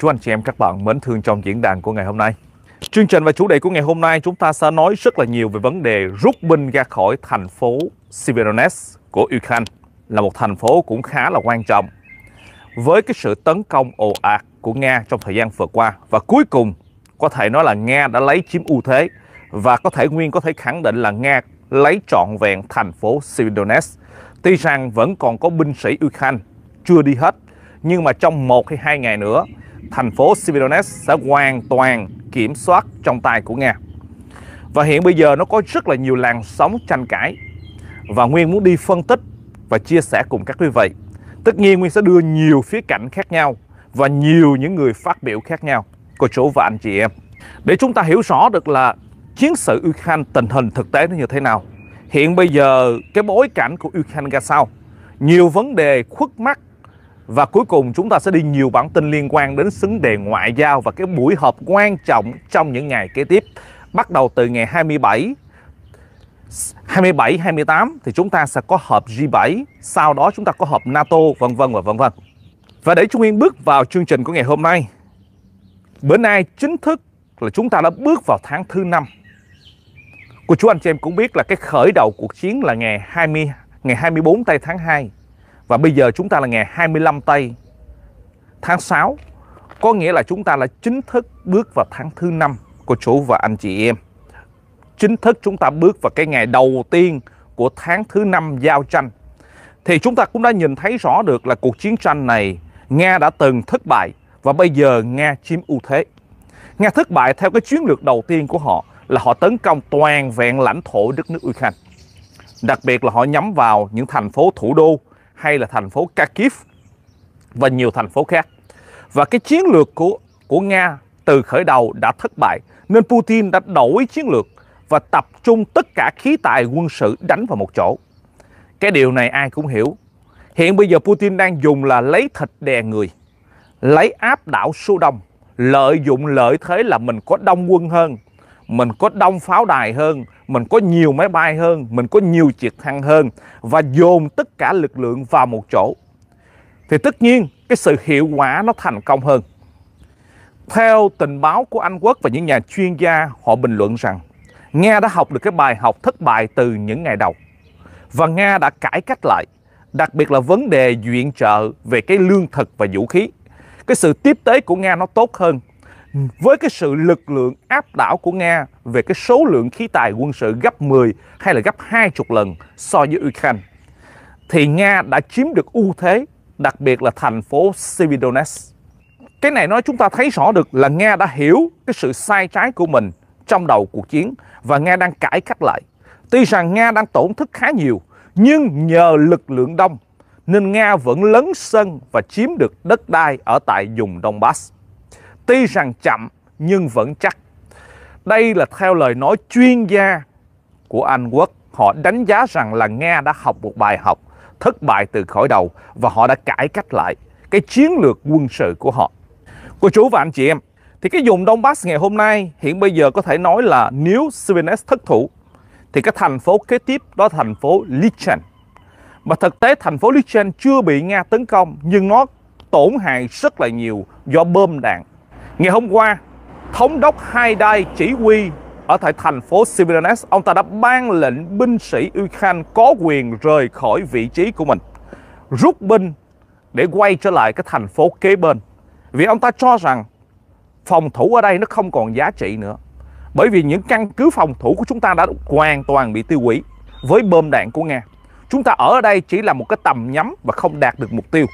Chú anh chị em các bạn mến thương trong diễn đàn của ngày hôm nay Chương trình và chủ đề của ngày hôm nay chúng ta sẽ nói rất là nhiều về vấn đề rút binh ra khỏi thành phố Severodonetsk của Ukraine là một thành phố cũng khá là quan trọng với cái sự tấn công ồ ạt của Nga trong thời gian vừa qua và cuối cùng có thể nói là Nga đã lấy chiếm ưu thế và có thể Nguyên có thể khẳng định là Nga lấy trọn vẹn thành phố Sividonetsk. Tuy rằng vẫn còn có binh sĩ Ukraine chưa đi hết, nhưng mà trong một hay hai ngày nữa, thành phố Sividonetsk sẽ hoàn toàn kiểm soát trong tay của Nga. Và hiện bây giờ nó có rất là nhiều làn sóng tranh cãi. Và Nguyên muốn đi phân tích và chia sẻ cùng các quý vị. Tất nhiên Nguyên sẽ đưa nhiều phía cạnh khác nhau và nhiều những người phát biểu khác nhau của chú và anh chị em. Để chúng ta hiểu rõ được là chiến sự Ukraine tình hình thực tế nó như thế nào. Hiện bây giờ cái bối cảnh của Ukraine ra sao? Nhiều vấn đề khuất mắt và cuối cùng chúng ta sẽ đi nhiều bản tin liên quan đến vấn đề ngoại giao và cái buổi họp quan trọng trong những ngày kế tiếp. Bắt đầu từ ngày 27 27 28 thì chúng ta sẽ có họp G7, sau đó chúng ta có họp NATO vân vân và vân vân. Và để Trung Yên bước vào chương trình của ngày hôm nay. Bữa nay chính thức là chúng ta đã bước vào tháng thứ năm Cô chú anh chị em cũng biết là cái khởi đầu cuộc chiến là ngày 20 ngày 24 tây tháng 2 và bây giờ chúng ta là ngày 25 tây tháng 6 có nghĩa là chúng ta là chính thức bước vào tháng thứ năm cô chú và anh chị em chính thức chúng ta bước vào cái ngày đầu tiên của tháng thứ năm giao tranh thì chúng ta cũng đã nhìn thấy rõ được là cuộc chiến tranh này Nga đã từng thất bại và bây giờ Nga chiếm ưu thế. Nga thất bại theo cái chiến lược đầu tiên của họ là họ tấn công toàn vẹn lãnh thổ đất nước Ukraine. Đặc biệt là họ nhắm vào những thành phố thủ đô hay là thành phố Kharkiv và nhiều thành phố khác. Và cái chiến lược của của Nga từ khởi đầu đã thất bại nên Putin đã đổi chiến lược và tập trung tất cả khí tài quân sự đánh vào một chỗ. Cái điều này ai cũng hiểu. Hiện bây giờ Putin đang dùng là lấy thịt đè người, lấy áp đảo số đông, lợi dụng lợi thế là mình có đông quân hơn, mình có đông pháo đài hơn, mình có nhiều máy bay hơn, mình có nhiều trực thăng hơn và dồn tất cả lực lượng vào một chỗ. Thì tất nhiên cái sự hiệu quả nó thành công hơn. Theo tình báo của Anh Quốc và những nhà chuyên gia họ bình luận rằng Nga đã học được cái bài học thất bại từ những ngày đầu và Nga đã cải cách lại, đặc biệt là vấn đề viện trợ về cái lương thực và vũ khí. Cái sự tiếp tế của Nga nó tốt hơn với cái sự lực lượng áp đảo của Nga về cái số lượng khí tài quân sự gấp 10 hay là gấp 20 lần so với Ukraine thì Nga đã chiếm được ưu thế đặc biệt là thành phố Severodonetsk. Cái này nói chúng ta thấy rõ được là Nga đã hiểu cái sự sai trái của mình trong đầu cuộc chiến và Nga đang cải cách lại. Tuy rằng Nga đang tổn thất khá nhiều nhưng nhờ lực lượng đông nên Nga vẫn lấn sân và chiếm được đất đai ở tại vùng Donbass. Tuy rằng chậm nhưng vẫn chắc. Đây là theo lời nói chuyên gia của Anh Quốc. Họ đánh giá rằng là Nga đã học một bài học thất bại từ khởi đầu và họ đã cải cách lại cái chiến lược quân sự của họ. Cô chú và anh chị em, thì cái vùng Donbass ngày hôm nay hiện bây giờ có thể nói là nếu Svines thất thủ thì cái thành phố kế tiếp đó là thành phố Lichen. Mà thực tế thành phố Lichen chưa bị Nga tấn công nhưng nó tổn hại rất là nhiều do bơm đạn Ngày hôm qua, thống đốc hai đai chỉ huy ở tại thành phố Sibiranets, ông ta đã ban lệnh binh sĩ Ukraine có quyền rời khỏi vị trí của mình, rút binh để quay trở lại cái thành phố kế bên. Vì ông ta cho rằng phòng thủ ở đây nó không còn giá trị nữa. Bởi vì những căn cứ phòng thủ của chúng ta đã hoàn toàn bị tiêu hủy với bom đạn của Nga. Chúng ta ở đây chỉ là một cái tầm nhắm và không đạt được mục tiêu.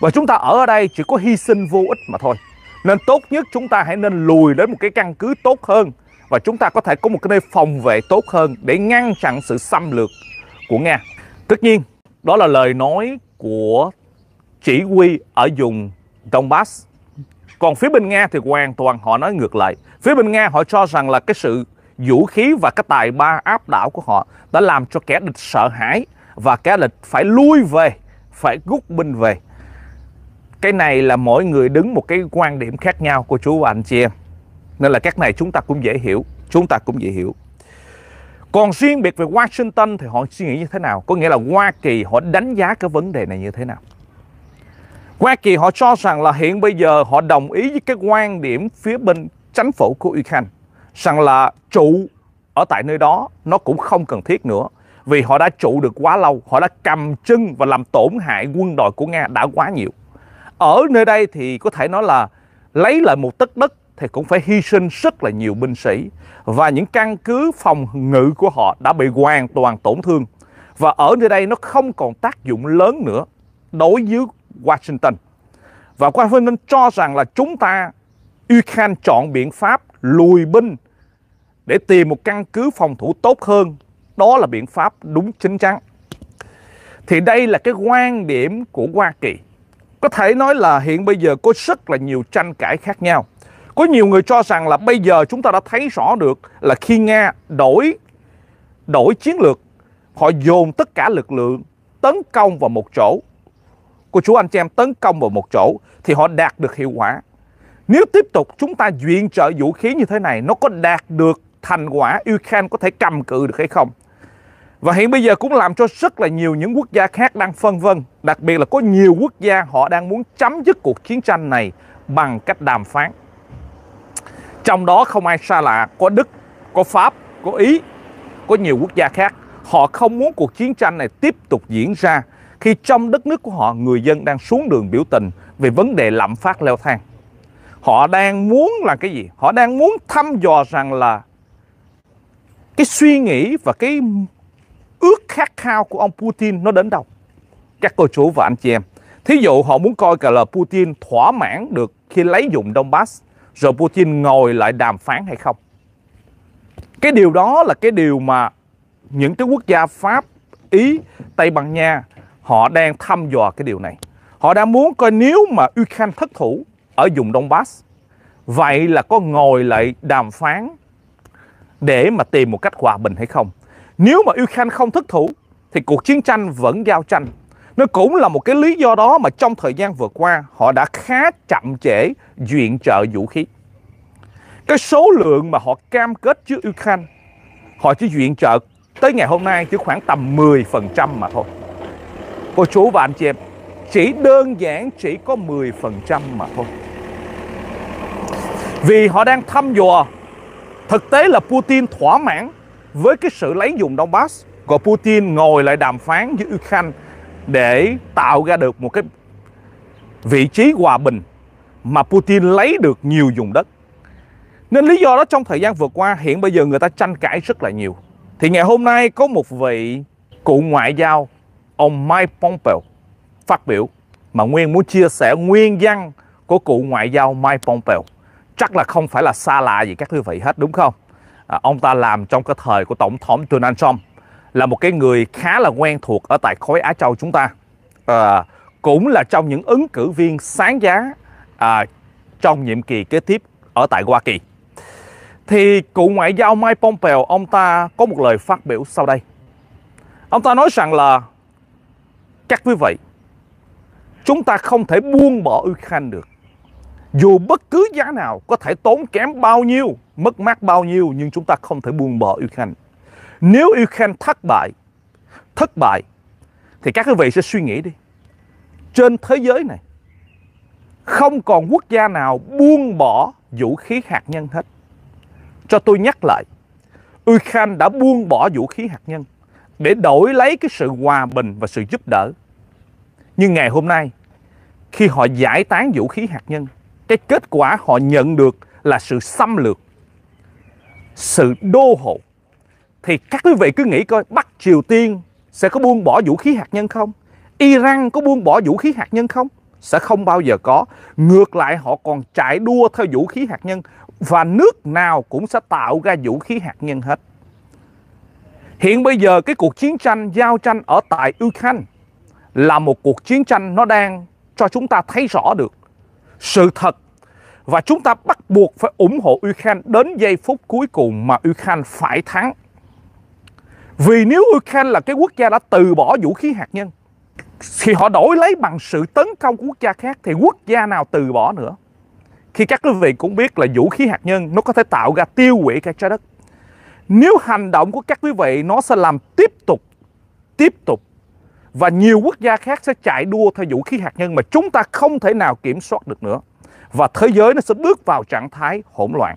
Và chúng ta ở đây chỉ có hy sinh vô ích mà thôi. Nên tốt nhất chúng ta hãy nên lùi đến một cái căn cứ tốt hơn và chúng ta có thể có một cái nơi phòng vệ tốt hơn để ngăn chặn sự xâm lược của Nga. Tất nhiên, đó là lời nói của chỉ huy ở vùng Donbass. Còn phía bên Nga thì hoàn toàn họ nói ngược lại. Phía bên Nga họ cho rằng là cái sự vũ khí và cái tài ba áp đảo của họ đã làm cho kẻ địch sợ hãi và kẻ địch phải lui về, phải rút binh về cái này là mỗi người đứng một cái quan điểm khác nhau của chú và anh chị em nên là các này chúng ta cũng dễ hiểu chúng ta cũng dễ hiểu còn riêng biệt về Washington thì họ suy nghĩ như thế nào có nghĩa là Hoa Kỳ họ đánh giá cái vấn đề này như thế nào Hoa Kỳ họ cho rằng là hiện bây giờ họ đồng ý với cái quan điểm phía bên chính phủ của Ukraine rằng là trụ ở tại nơi đó nó cũng không cần thiết nữa vì họ đã trụ được quá lâu, họ đã cầm chân và làm tổn hại quân đội của Nga đã quá nhiều ở nơi đây thì có thể nói là lấy lại một tấc đất thì cũng phải hy sinh rất là nhiều binh sĩ và những căn cứ phòng ngự của họ đã bị hoàn toàn tổn thương và ở nơi đây nó không còn tác dụng lớn nữa đối với Washington và Washington cho rằng là chúng ta Ukraine chọn biện pháp lùi binh để tìm một căn cứ phòng thủ tốt hơn đó là biện pháp đúng chính chắn thì đây là cái quan điểm của Hoa Kỳ có thể nói là hiện bây giờ có rất là nhiều tranh cãi khác nhau. Có nhiều người cho rằng là bây giờ chúng ta đã thấy rõ được là khi Nga đổi đổi chiến lược, họ dồn tất cả lực lượng tấn công vào một chỗ. Cô chú anh chị em tấn công vào một chỗ thì họ đạt được hiệu quả. Nếu tiếp tục chúng ta viện trợ vũ khí như thế này nó có đạt được thành quả Ukraine có thể cầm cự được hay không? Và hiện bây giờ cũng làm cho rất là nhiều những quốc gia khác đang phân vân, đặc biệt là có nhiều quốc gia họ đang muốn chấm dứt cuộc chiến tranh này bằng cách đàm phán. Trong đó không ai xa lạ, có Đức, có Pháp, có Ý, có nhiều quốc gia khác. Họ không muốn cuộc chiến tranh này tiếp tục diễn ra khi trong đất nước của họ người dân đang xuống đường biểu tình về vấn đề lạm phát leo thang. Họ đang muốn là cái gì? Họ đang muốn thăm dò rằng là cái suy nghĩ và cái ước khát khao của ông Putin nó đến đâu các cô chú và anh chị em thí dụ họ muốn coi cả là Putin thỏa mãn được khi lấy dụng Donbass rồi Putin ngồi lại đàm phán hay không cái điều đó là cái điều mà những cái quốc gia Pháp Ý Tây Ban Nha họ đang thăm dò cái điều này họ đang muốn coi nếu mà Ukraine thất thủ ở vùng Donbass vậy là có ngồi lại đàm phán để mà tìm một cách hòa bình hay không nếu mà Ukraine không thất thủ thì cuộc chiến tranh vẫn giao tranh. Nó cũng là một cái lý do đó mà trong thời gian vừa qua họ đã khá chậm trễ duyện trợ vũ khí. Cái số lượng mà họ cam kết trước Ukraine, họ chỉ duyện trợ tới ngày hôm nay chỉ khoảng tầm 10% mà thôi. Cô chú và anh chị em, chỉ đơn giản chỉ có 10% mà thôi. Vì họ đang thăm dò, thực tế là Putin thỏa mãn với cái sự lấy dùng Donbass của Putin ngồi lại đàm phán với Ukraine để tạo ra được một cái vị trí hòa bình mà Putin lấy được nhiều vùng đất. Nên lý do đó trong thời gian vừa qua hiện bây giờ người ta tranh cãi rất là nhiều. Thì ngày hôm nay có một vị cụ ngoại giao ông Mike Pompeo phát biểu mà Nguyên muốn chia sẻ nguyên văn của cụ ngoại giao Mike Pompeo. Chắc là không phải là xa lạ gì các quý vị hết đúng không? À, ông ta làm trong cái thời của tổng thống Donald Trump là một cái người khá là quen thuộc ở tại khối Á Châu chúng ta à, cũng là trong những ứng cử viên sáng giá à, trong nhiệm kỳ kế tiếp ở tại Hoa Kỳ thì cụ ngoại giao Mike Pompeo ông ta có một lời phát biểu sau đây ông ta nói rằng là các quý vị chúng ta không thể buông bỏ Ukraine được dù bất cứ giá nào có thể tốn kém bao nhiêu, mất mát bao nhiêu nhưng chúng ta không thể buông bỏ Ukraine. Nếu Ukraine thất bại, thất bại thì các quý vị sẽ suy nghĩ đi. Trên thế giới này không còn quốc gia nào buông bỏ vũ khí hạt nhân hết. Cho tôi nhắc lại, Ukraine đã buông bỏ vũ khí hạt nhân để đổi lấy cái sự hòa bình và sự giúp đỡ. Nhưng ngày hôm nay, khi họ giải tán vũ khí hạt nhân, cái kết quả họ nhận được là sự xâm lược sự đô hộ thì các quý vị cứ nghĩ coi Bắc Triều Tiên sẽ có buông bỏ vũ khí hạt nhân không? Iran có buông bỏ vũ khí hạt nhân không? Sẽ không bao giờ có. Ngược lại họ còn chạy đua theo vũ khí hạt nhân và nước nào cũng sẽ tạo ra vũ khí hạt nhân hết. Hiện bây giờ cái cuộc chiến tranh giao tranh ở tại Ukraine là một cuộc chiến tranh nó đang cho chúng ta thấy rõ được sự thật và chúng ta bắt buộc phải ủng hộ Ukraine đến giây phút cuối cùng mà Ukraine phải thắng. Vì nếu Ukraine là cái quốc gia đã từ bỏ vũ khí hạt nhân thì họ đổi lấy bằng sự tấn công của quốc gia khác thì quốc gia nào từ bỏ nữa. Khi các quý vị cũng biết là vũ khí hạt nhân nó có thể tạo ra tiêu hủy cả trái đất. Nếu hành động của các quý vị nó sẽ làm tiếp tục tiếp tục và nhiều quốc gia khác sẽ chạy đua theo vũ khí hạt nhân mà chúng ta không thể nào kiểm soát được nữa và thế giới nó sẽ bước vào trạng thái hỗn loạn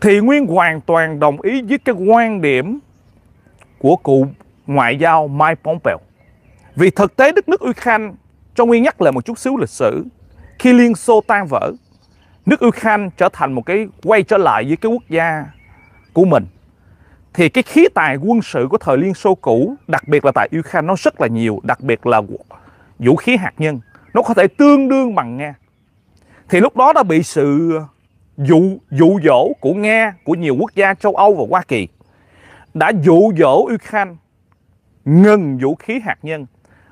thì nguyên hoàn toàn đồng ý với cái quan điểm của cụ ngoại giao Mike Pompeo vì thực tế đất nước Ukraine cho nguyên nhắc lại một chút xíu lịch sử khi Liên Xô tan vỡ nước Ukraine trở thành một cái quay trở lại với cái quốc gia của mình thì cái khí tài quân sự của thời Liên Xô cũ, đặc biệt là tại Ukraine nó rất là nhiều, đặc biệt là vũ khí hạt nhân, nó có thể tương đương bằng Nga. Thì lúc đó đã bị sự dụ dụ dỗ của Nga, của nhiều quốc gia châu Âu và Hoa Kỳ đã dụ dỗ Ukraine ngừng vũ khí hạt nhân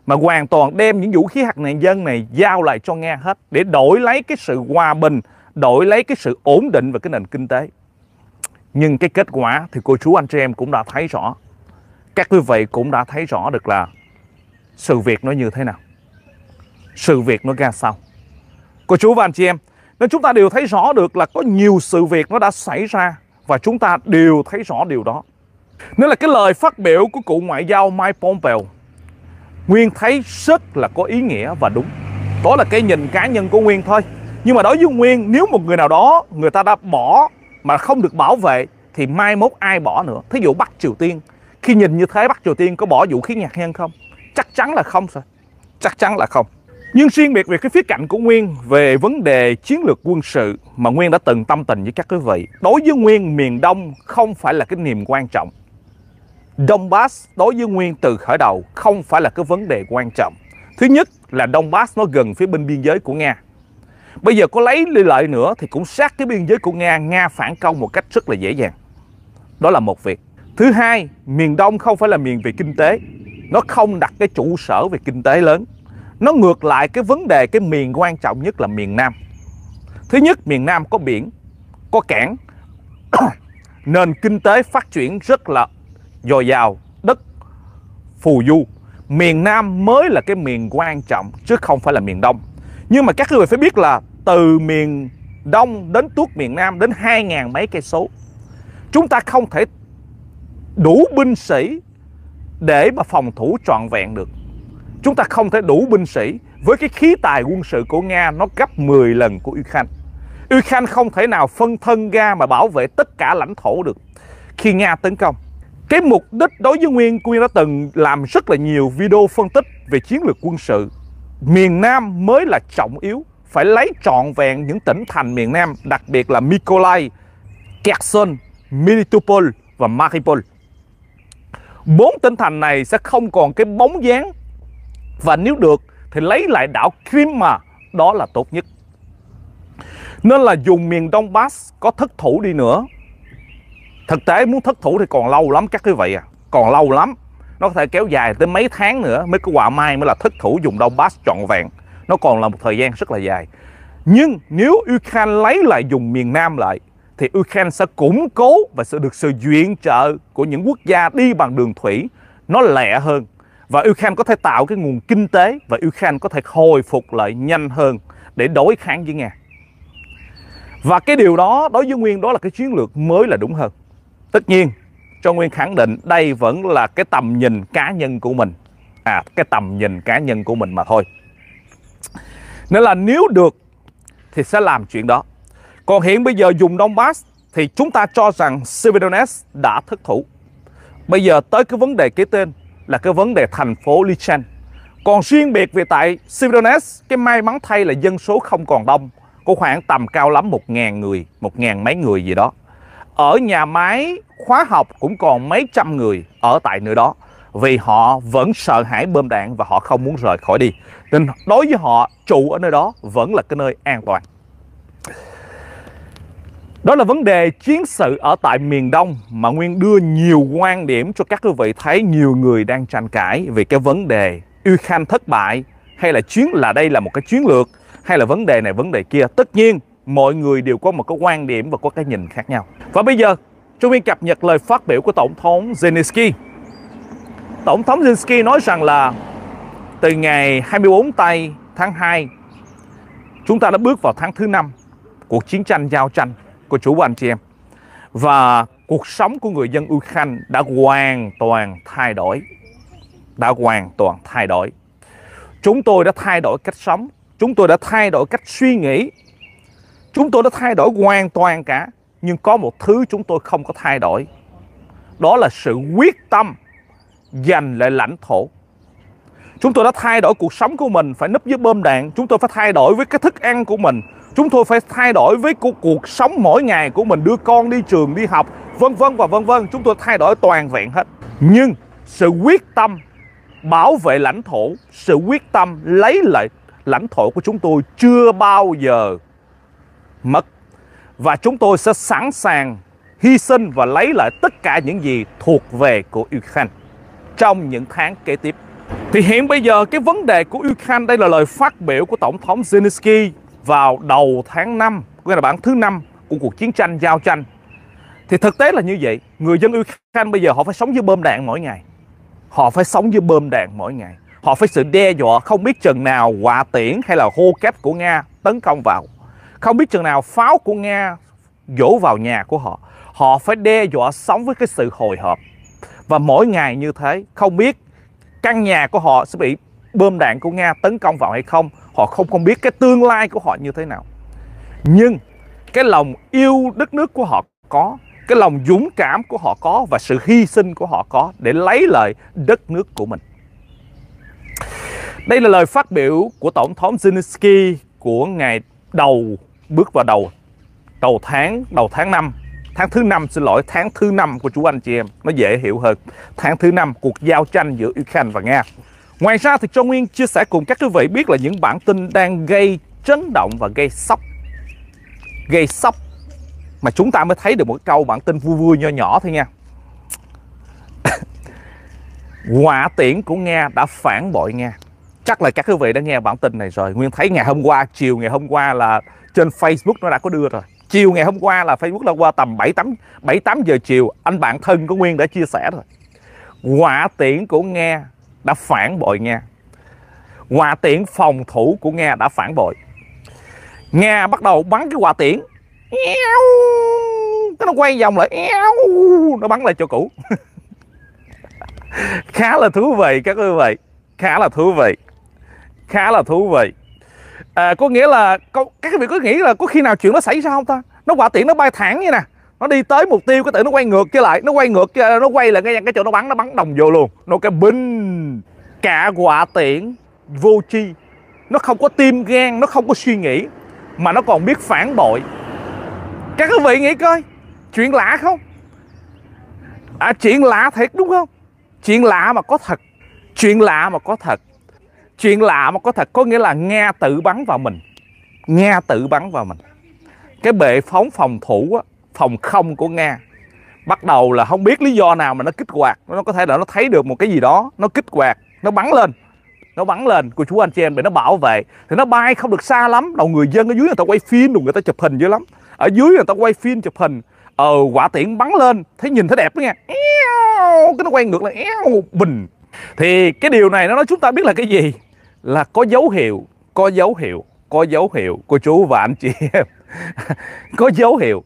mà hoàn toàn đem những vũ khí hạt nhân dân này giao lại cho Nga hết để đổi lấy cái sự hòa bình, đổi lấy cái sự ổn định và cái nền kinh tế nhưng cái kết quả thì cô chú anh chị em cũng đã thấy rõ các quý vị cũng đã thấy rõ được là sự việc nó như thế nào sự việc nó ra sao cô chú và anh chị em nên chúng ta đều thấy rõ được là có nhiều sự việc nó đã xảy ra và chúng ta đều thấy rõ điều đó nên là cái lời phát biểu của cụ ngoại giao Mike Pompeo Nguyên thấy rất là có ý nghĩa và đúng Đó là cái nhìn cá nhân của Nguyên thôi Nhưng mà đối với Nguyên nếu một người nào đó người ta đã bỏ mà không được bảo vệ thì mai mốt ai bỏ nữa thí dụ bắc triều tiên khi nhìn như thế bắc triều tiên có bỏ vũ khí hạt nhân không chắc chắn là không rồi chắc chắn là không nhưng riêng biệt về cái phía cạnh của Nguyên về vấn đề chiến lược quân sự mà Nguyên đã từng tâm tình với các quý vị. Đối với Nguyên, miền Đông không phải là cái niềm quan trọng. Donbass đối với Nguyên từ khởi đầu không phải là cái vấn đề quan trọng. Thứ nhất là Donbass nó gần phía bên biên giới của Nga. Bây giờ có lấy lợi nữa thì cũng sát cái biên giới của Nga, Nga phản công một cách rất là dễ dàng. Đó là một việc. Thứ hai, miền Đông không phải là miền về kinh tế. Nó không đặt cái trụ sở về kinh tế lớn. Nó ngược lại cái vấn đề cái miền quan trọng nhất là miền Nam. Thứ nhất, miền Nam có biển, có cảng. Nền kinh tế phát triển rất là dồi dào, đất phù du. Miền Nam mới là cái miền quan trọng chứ không phải là miền Đông. Nhưng mà các người phải biết là từ miền Đông đến tuốt miền Nam đến hai ngàn mấy cây số. Chúng ta không thể đủ binh sĩ để mà phòng thủ trọn vẹn được. Chúng ta không thể đủ binh sĩ với cái khí tài quân sự của Nga nó gấp 10 lần của Ukraine. Ukraine không thể nào phân thân ra mà bảo vệ tất cả lãnh thổ được khi Nga tấn công. Cái mục đích đối với Nguyên, Quyên đã từng làm rất là nhiều video phân tích về chiến lược quân sự. Miền Nam mới là trọng yếu phải lấy trọn vẹn những tỉnh thành miền Nam, đặc biệt là Mykolaiv, Kherson, Melitopol và Mariupol. Bốn tỉnh thành này sẽ không còn cái bóng dáng và nếu được thì lấy lại đảo Crimea đó là tốt nhất. Nên là dùng miền Donbass có thất thủ đi nữa. Thực tế muốn thất thủ thì còn lâu lắm các quý vị à, còn lâu lắm. Nó có thể kéo dài tới mấy tháng nữa mới có quả mai mới là thất thủ dùng Donbass trọn vẹn nó còn là một thời gian rất là dài nhưng nếu Ukraine lấy lại dùng miền Nam lại thì Ukraine sẽ củng cố và sẽ được sự viện trợ của những quốc gia đi bằng đường thủy nó lẹ hơn và Ukraine có thể tạo cái nguồn kinh tế và Ukraine có thể hồi phục lại nhanh hơn để đối kháng với Nga. Và cái điều đó đối với Nguyên đó là cái chiến lược mới là đúng hơn. Tất nhiên, cho Nguyên khẳng định đây vẫn là cái tầm nhìn cá nhân của mình. À, cái tầm nhìn cá nhân của mình mà thôi. Nên là nếu được thì sẽ làm chuyện đó. Còn hiện bây giờ dùng Donbass thì chúng ta cho rằng Severodonetsk đã thất thủ. Bây giờ tới cái vấn đề kế tên là cái vấn đề thành phố Lichan. Còn riêng biệt về tại Severodonetsk, cái may mắn thay là dân số không còn đông, có khoảng tầm cao lắm 1.000 người, 1.000 mấy người gì đó. Ở nhà máy khóa học cũng còn mấy trăm người ở tại nơi đó vì họ vẫn sợ hãi bơm đạn và họ không muốn rời khỏi đi. Nên đối với họ, trụ ở nơi đó vẫn là cái nơi an toàn. Đó là vấn đề chiến sự ở tại miền Đông mà Nguyên đưa nhiều quan điểm cho các quý vị thấy nhiều người đang tranh cãi về cái vấn đề Ukraine thất bại hay là chuyến là đây là một cái chiến lược hay là vấn đề này vấn đề kia. Tất nhiên mọi người đều có một cái quan điểm và có cái nhìn khác nhau. Và bây giờ chúng Nguyên cập nhật lời phát biểu của Tổng thống Zelensky Tổng thống Zelensky nói rằng là từ ngày 24 tây tháng 2 chúng ta đã bước vào tháng thứ năm cuộc chiến tranh giao tranh của chủ và anh chị em và cuộc sống của người dân Ukraine đã hoàn toàn thay đổi đã hoàn toàn thay đổi chúng tôi đã thay đổi cách sống chúng tôi đã thay đổi cách suy nghĩ chúng tôi đã thay đổi hoàn toàn cả nhưng có một thứ chúng tôi không có thay đổi đó là sự quyết tâm giành lại lãnh thổ. Chúng tôi đã thay đổi cuộc sống của mình phải nấp dưới bom đạn, chúng tôi phải thay đổi với cái thức ăn của mình, chúng tôi phải thay đổi với cuộc, cuộc sống mỗi ngày của mình đưa con đi trường đi học, vân vân và vân vân, chúng tôi thay đổi toàn vẹn hết. Nhưng sự quyết tâm bảo vệ lãnh thổ, sự quyết tâm lấy lại lãnh thổ của chúng tôi chưa bao giờ mất. Và chúng tôi sẽ sẵn sàng hy sinh và lấy lại tất cả những gì thuộc về của Ukraine trong những tháng kế tiếp. Thì hiện bây giờ cái vấn đề của Ukraine đây là lời phát biểu của Tổng thống Zelensky vào đầu tháng 5, nghĩa là bản thứ 5 của cuộc chiến tranh giao tranh. Thì thực tế là như vậy, người dân Ukraine bây giờ họ phải sống dưới bơm đạn mỗi ngày. Họ phải sống dưới bơm đạn mỗi ngày. Họ phải sự đe dọa không biết chừng nào quả tiễn hay là hô kép của Nga tấn công vào. Không biết chừng nào pháo của Nga dỗ vào nhà của họ. Họ phải đe dọa sống với cái sự hồi hộp và mỗi ngày như thế không biết căn nhà của họ sẽ bị bơm đạn của Nga tấn công vào hay không. Họ không không biết cái tương lai của họ như thế nào. Nhưng cái lòng yêu đất nước của họ có, cái lòng dũng cảm của họ có và sự hy sinh của họ có để lấy lại đất nước của mình. Đây là lời phát biểu của Tổng thống Zelensky của ngày đầu bước vào đầu đầu tháng đầu tháng 5 tháng thứ năm xin lỗi tháng thứ năm của chú anh chị em nó dễ hiểu hơn tháng thứ năm cuộc giao tranh giữa Ukraine và Nga ngoài ra thì cho Nguyên chia sẻ cùng các quý vị biết là những bản tin đang gây chấn động và gây sốc gây sốc mà chúng ta mới thấy được một câu bản tin vui vui nho nhỏ thôi nha hỏa tiễn của Nga đã phản bội Nga chắc là các quý vị đã nghe bản tin này rồi Nguyên thấy ngày hôm qua chiều ngày hôm qua là trên Facebook nó đã có đưa rồi chiều ngày hôm qua là Facebook đã qua tầm 7 8 7 8 giờ chiều anh bạn thân của Nguyên đã chia sẻ rồi hòa tiễn của Nga đã phản bội Nga hòa tiễn phòng thủ của Nga đã phản bội Nga bắt đầu bắn cái hòa tiễn cái nó quay vòng lại nó bắn lại cho cũ khá là thú vị các quý vị khá là thú vị khá là thú vị à, có nghĩa là các vị có nghĩ là có khi nào chuyện nó xảy ra không ta nó quả tiện nó bay thẳng như nè nó đi tới mục tiêu có thể nó quay ngược trở lại nó quay ngược nó quay lại ngay cái chỗ nó bắn nó bắn đồng vô luôn nó cái binh cả quả tiện vô chi nó không có tim gan nó không có suy nghĩ mà nó còn biết phản bội các quý vị nghĩ coi chuyện lạ không à chuyện lạ thiệt đúng không chuyện lạ mà có thật chuyện lạ mà có thật chuyện lạ mà có thật có nghĩa là nga tự bắn vào mình nga tự bắn vào mình cái bệ phóng phòng thủ á, phòng không của nga bắt đầu là không biết lý do nào mà nó kích hoạt nó có thể là nó thấy được một cái gì đó nó kích hoạt nó bắn lên nó bắn lên của chú anh chị em để nó bảo vệ thì nó bay không được xa lắm đầu người dân ở dưới người ta quay phim đồ người ta chụp hình dữ lắm ở dưới người ta quay phim chụp hình ờ quả tiễn bắn lên thấy nhìn thấy đẹp đó nghe cái nó quay ngược lại bình thì cái điều này nó nói chúng ta biết là cái gì là có dấu hiệu có dấu hiệu có dấu hiệu cô chú và anh chị em có dấu hiệu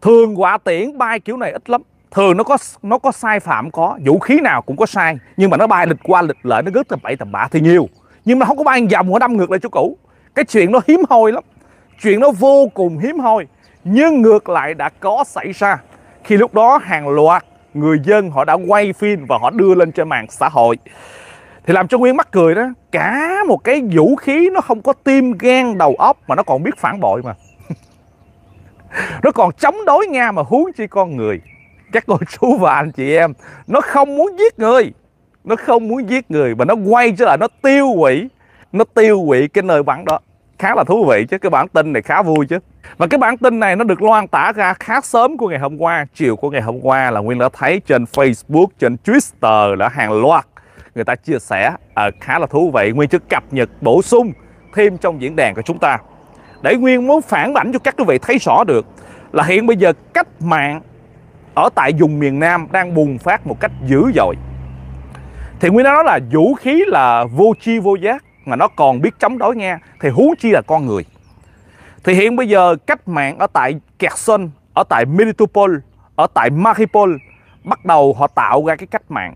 thường quả tiễn bay kiểu này ít lắm thường nó có nó có sai phạm có vũ khí nào cũng có sai nhưng mà nó bay lịch qua lịch lại nó rớt tầm bảy tầm bạ thì nhiều nhưng mà không có bay vòng nó đâm ngược lại chỗ cũ cái chuyện nó hiếm hoi lắm chuyện nó vô cùng hiếm hoi nhưng ngược lại đã có xảy ra khi lúc đó hàng loạt người dân họ đã quay phim và họ đưa lên trên mạng xã hội thì làm cho Nguyên mắc cười đó cả một cái vũ khí nó không có tim gan đầu óc mà nó còn biết phản bội mà nó còn chống đối Nga mà huống chi con người các cô chú và anh chị em nó không muốn giết người nó không muốn giết người mà nó quay trở lại nó tiêu hủy nó tiêu hủy cái nơi bắn đó khá là thú vị chứ cái bản tin này khá vui chứ và cái bản tin này nó được loan tả ra khá sớm của ngày hôm qua chiều của ngày hôm qua là nguyên đã thấy trên Facebook trên Twitter đã hàng loạt người ta chia sẻ uh, khá là thú vị nguyên chức cập nhật bổ sung thêm trong diễn đàn của chúng ta để nguyên muốn phản ảnh cho các quý vị thấy rõ được là hiện bây giờ cách mạng ở tại vùng miền Nam đang bùng phát một cách dữ dội thì nguyên nói là vũ khí là vô chi vô giác mà nó còn biết chống đối nghe thì huống chi là con người thì hiện bây giờ cách mạng ở tại Kherson ở tại Melitopol ở tại Mariupol bắt đầu họ tạo ra cái cách mạng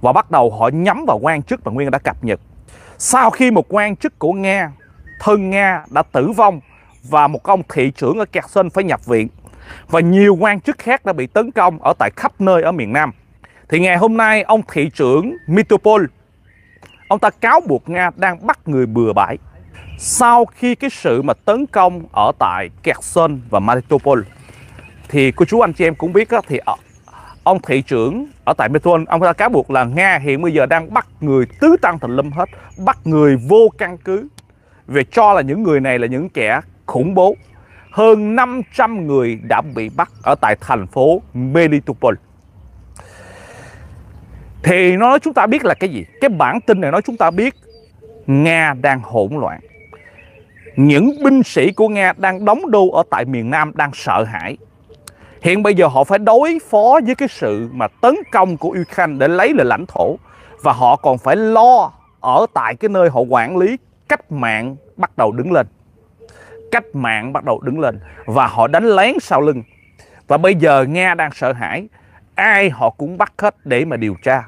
và bắt đầu họ nhắm vào quan chức mà Nguyên đã cập nhật. Sau khi một quan chức của Nga, thân Nga đã tử vong và một ông thị trưởng ở Kherson phải nhập viện và nhiều quan chức khác đã bị tấn công ở tại khắp nơi ở miền Nam. Thì ngày hôm nay ông thị trưởng Mitropol ông ta cáo buộc Nga đang bắt người bừa bãi. Sau khi cái sự mà tấn công ở tại Kherson và Mariupol thì cô chú anh chị em cũng biết đó, thì ở ông thị trưởng ở tại Metuan ông ta cáo buộc là Nga hiện bây giờ đang bắt người tứ tăng thành lâm hết bắt người vô căn cứ về cho là những người này là những kẻ khủng bố hơn 500 người đã bị bắt ở tại thành phố Melitopol thì nó nói chúng ta biết là cái gì cái bản tin này nói chúng ta biết Nga đang hỗn loạn những binh sĩ của Nga đang đóng đô ở tại miền Nam đang sợ hãi Hiện bây giờ họ phải đối phó với cái sự mà tấn công của Ukraine để lấy lại lãnh thổ và họ còn phải lo ở tại cái nơi họ quản lý cách mạng bắt đầu đứng lên. Cách mạng bắt đầu đứng lên và họ đánh lén sau lưng. Và bây giờ Nga đang sợ hãi, ai họ cũng bắt hết để mà điều tra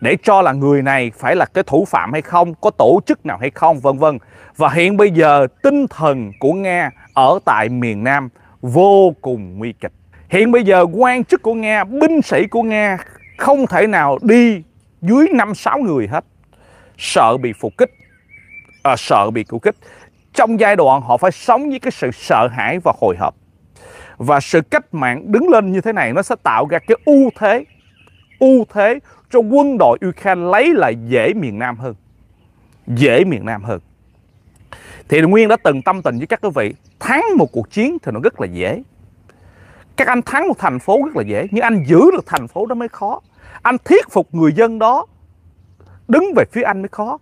để cho là người này phải là cái thủ phạm hay không, có tổ chức nào hay không, vân vân. Và hiện bây giờ tinh thần của Nga ở tại miền Nam vô cùng nguy kịch. Hiện bây giờ quan chức của Nga, binh sĩ của Nga không thể nào đi dưới 5-6 người hết. Sợ bị phục kích, à, sợ bị phục kích. Trong giai đoạn họ phải sống với cái sự sợ hãi và hồi hộp. Và sự cách mạng đứng lên như thế này nó sẽ tạo ra cái ưu thế, ưu thế cho quân đội Ukraine lấy lại dễ miền Nam hơn. Dễ miền Nam hơn. Thì Nguyên đã từng tâm tình với các quý vị, thắng một cuộc chiến thì nó rất là dễ các anh thắng một thành phố rất là dễ nhưng anh giữ được thành phố đó mới khó anh thuyết phục người dân đó đứng về phía anh mới khó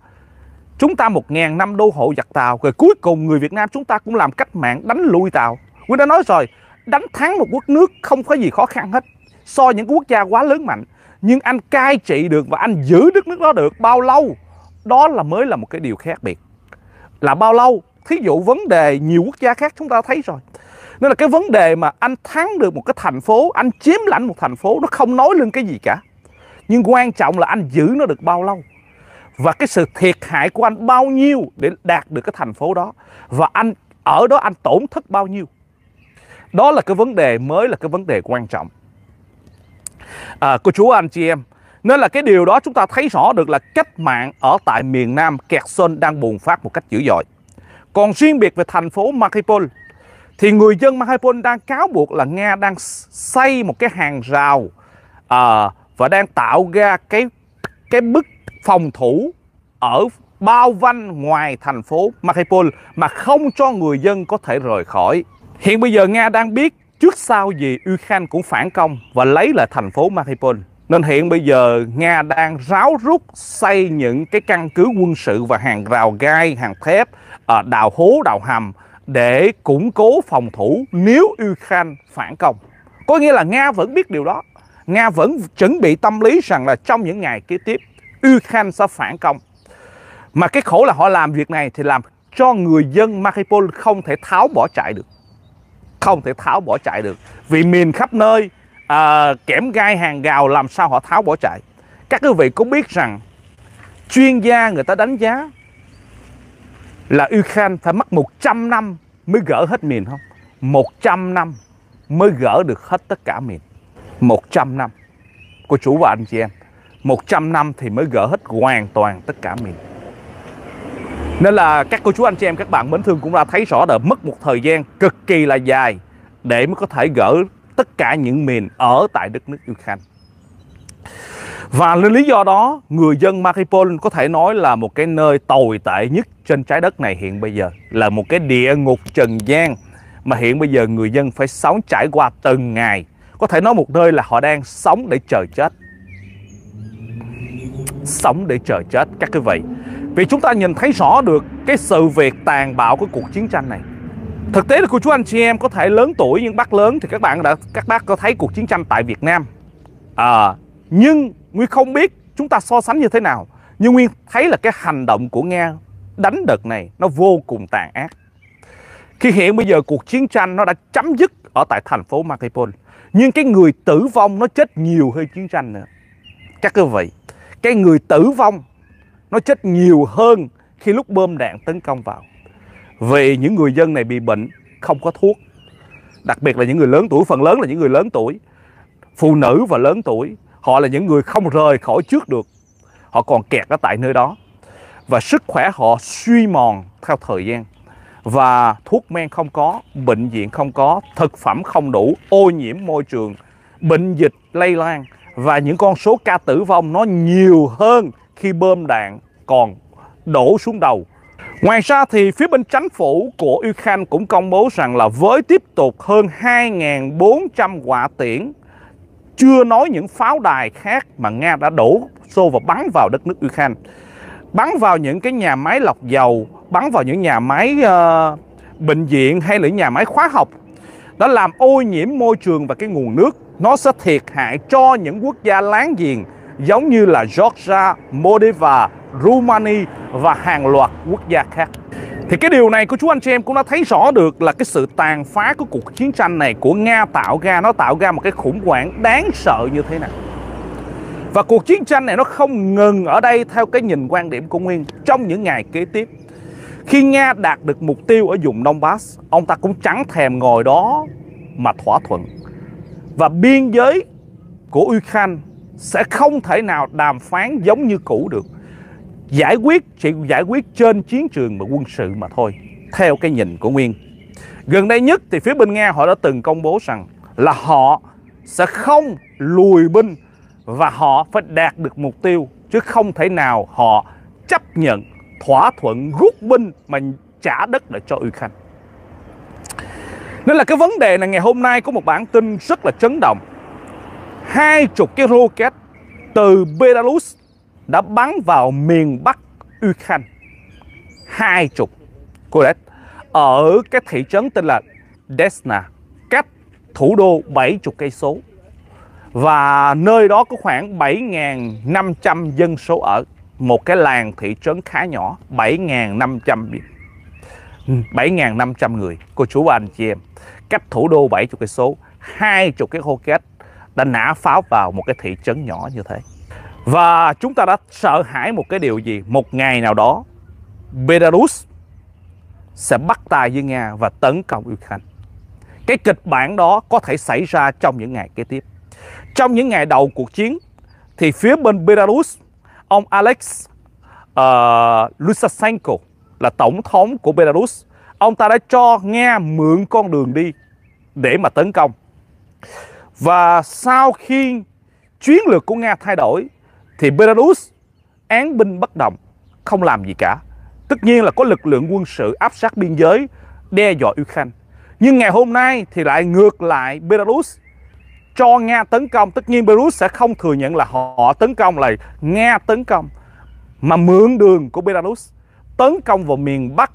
chúng ta một ngàn năm đô hộ giặc tàu rồi cuối cùng người việt nam chúng ta cũng làm cách mạng đánh lui tàu nguyên đã nói rồi đánh thắng một quốc nước không có gì khó khăn hết so với những quốc gia quá lớn mạnh nhưng anh cai trị được và anh giữ đất nước đó được bao lâu đó là mới là một cái điều khác biệt là bao lâu thí dụ vấn đề nhiều quốc gia khác chúng ta thấy rồi nên là cái vấn đề mà anh thắng được một cái thành phố, anh chiếm lãnh một thành phố nó không nói lên cái gì cả. Nhưng quan trọng là anh giữ nó được bao lâu. Và cái sự thiệt hại của anh bao nhiêu để đạt được cái thành phố đó. Và anh ở đó anh tổn thất bao nhiêu. Đó là cái vấn đề mới là cái vấn đề quan trọng. À, cô chú anh chị em, nên là cái điều đó chúng ta thấy rõ được là cách mạng ở tại miền Nam Kẹt Sơn đang bùng phát một cách dữ dội. Còn riêng biệt về thành phố Maripol thì người dân Mariupol đang cáo buộc là Nga đang xây một cái hàng rào à, và đang tạo ra cái cái bức phòng thủ ở bao quanh ngoài thành phố Mariupol mà không cho người dân có thể rời khỏi. Hiện bây giờ Nga đang biết trước sau gì Ukraine cũng phản công và lấy lại thành phố Mariupol. Nên hiện bây giờ Nga đang ráo rút xây những cái căn cứ quân sự và hàng rào gai, hàng thép, à, đào hố, đào hầm để củng cố phòng thủ nếu Ukraine phản công. Có nghĩa là Nga vẫn biết điều đó. Nga vẫn chuẩn bị tâm lý rằng là trong những ngày kế tiếp Ukraine sẽ phản công. Mà cái khổ là họ làm việc này thì làm cho người dân Mariupol không thể tháo bỏ chạy được. Không thể tháo bỏ chạy được. Vì miền khắp nơi à, kẽm gai hàng gào làm sao họ tháo bỏ chạy. Các quý vị cũng biết rằng chuyên gia người ta đánh giá là Ukraine phải mất 100 năm mới gỡ hết miền không? 100 năm mới gỡ được hết tất cả miền. 100 năm. Cô chủ và anh chị em, 100 năm thì mới gỡ hết hoàn toàn tất cả miền. Nên là các cô chú anh chị em các bạn mến thương cũng đã thấy rõ là mất một thời gian cực kỳ là dài để mới có thể gỡ tất cả những miền ở tại đất nước Ukraine. Và lý do đó, người dân Mariupol có thể nói là một cái nơi tồi tệ nhất trên trái đất này hiện bây giờ. Là một cái địa ngục trần gian mà hiện bây giờ người dân phải sống trải qua từng ngày. Có thể nói một nơi là họ đang sống để chờ chết. Sống để chờ chết các quý vị. Vì chúng ta nhìn thấy rõ được cái sự việc tàn bạo của cuộc chiến tranh này. Thực tế là cô chú anh chị em có thể lớn tuổi nhưng bác lớn thì các bạn đã các bác có thấy cuộc chiến tranh tại Việt Nam. À, nhưng Nguyên không biết chúng ta so sánh như thế nào Nhưng Nguyên thấy là cái hành động của Nga đánh đợt này nó vô cùng tàn ác Khi hiện bây giờ cuộc chiến tranh nó đã chấm dứt ở tại thành phố Mariupol Nhưng cái người tử vong nó chết nhiều hơn chiến tranh nữa Các quý vị, cái người tử vong nó chết nhiều hơn khi lúc bơm đạn tấn công vào Vì những người dân này bị bệnh không có thuốc Đặc biệt là những người lớn tuổi, phần lớn là những người lớn tuổi Phụ nữ và lớn tuổi Họ là những người không rời khỏi trước được. Họ còn kẹt ở tại nơi đó. Và sức khỏe họ suy mòn theo thời gian. Và thuốc men không có, bệnh viện không có, thực phẩm không đủ, ô nhiễm môi trường, bệnh dịch lây lan. Và những con số ca tử vong nó nhiều hơn khi bơm đạn còn đổ xuống đầu Ngoài ra thì phía bên chính phủ của Ukraine cũng công bố rằng là với tiếp tục hơn 2.400 quả tiễn chưa nói những pháo đài khác mà Nga đã đổ xô và bắn vào đất nước Ukraine. Bắn vào những cái nhà máy lọc dầu, bắn vào những nhà máy uh, bệnh viện hay là nhà máy hóa học. Đã làm ô nhiễm môi trường và cái nguồn nước. Nó sẽ thiệt hại cho những quốc gia láng giềng giống như là Georgia, Moldova, Rumani và hàng loạt quốc gia khác. Thì cái điều này của chú anh chị em cũng đã thấy rõ được là cái sự tàn phá của cuộc chiến tranh này của Nga tạo ra nó tạo ra một cái khủng hoảng đáng sợ như thế nào. Và cuộc chiến tranh này nó không ngừng ở đây theo cái nhìn quan điểm của Nguyên trong những ngày kế tiếp. Khi Nga đạt được mục tiêu ở vùng Donbass, ông ta cũng chẳng thèm ngồi đó mà thỏa thuận. Và biên giới của Ukraine sẽ không thể nào đàm phán giống như cũ được giải quyết chỉ giải quyết trên chiến trường mà quân sự mà thôi theo cái nhìn của Nguyên gần đây nhất thì phía bên Nga họ đã từng công bố rằng là họ sẽ không lùi binh và họ phải đạt được mục tiêu chứ không thể nào họ chấp nhận thỏa thuận rút binh mà trả đất lại cho Ukraine nên là cái vấn đề này ngày hôm nay có một bản tin rất là chấn động hai chục cái rocket từ Belarus đã bắn vào miền Bắc Ukraine 20 chục codet ở cái thị trấn tên là Desna cách thủ đô 70 cây số và nơi đó có khoảng 7.500 dân số ở một cái làng thị trấn khá nhỏ 7.500 7.500 ừ, người cô chú và anh chị em cách thủ đô 70 cây số 20 cái cái rocket đã nã pháo vào một cái thị trấn nhỏ như thế và chúng ta đã sợ hãi một cái điều gì? Một ngày nào đó Belarus sẽ bắt tay với Nga và tấn công Ukraine. Cái kịch bản đó có thể xảy ra trong những ngày kế tiếp. Trong những ngày đầu cuộc chiến thì phía bên Belarus, ông Alex uh, Lukashenko là tổng thống của Belarus, ông ta đã cho Nga mượn con đường đi để mà tấn công. Và sau khi chiến lược của Nga thay đổi thì Belarus án binh bất động, không làm gì cả. Tất nhiên là có lực lượng quân sự áp sát biên giới, đe dọa Ukraine. Nhưng ngày hôm nay thì lại ngược lại Belarus cho Nga tấn công. Tất nhiên Belarus sẽ không thừa nhận là họ tấn công lại Nga tấn công. Mà mượn đường của Belarus tấn công vào miền Bắc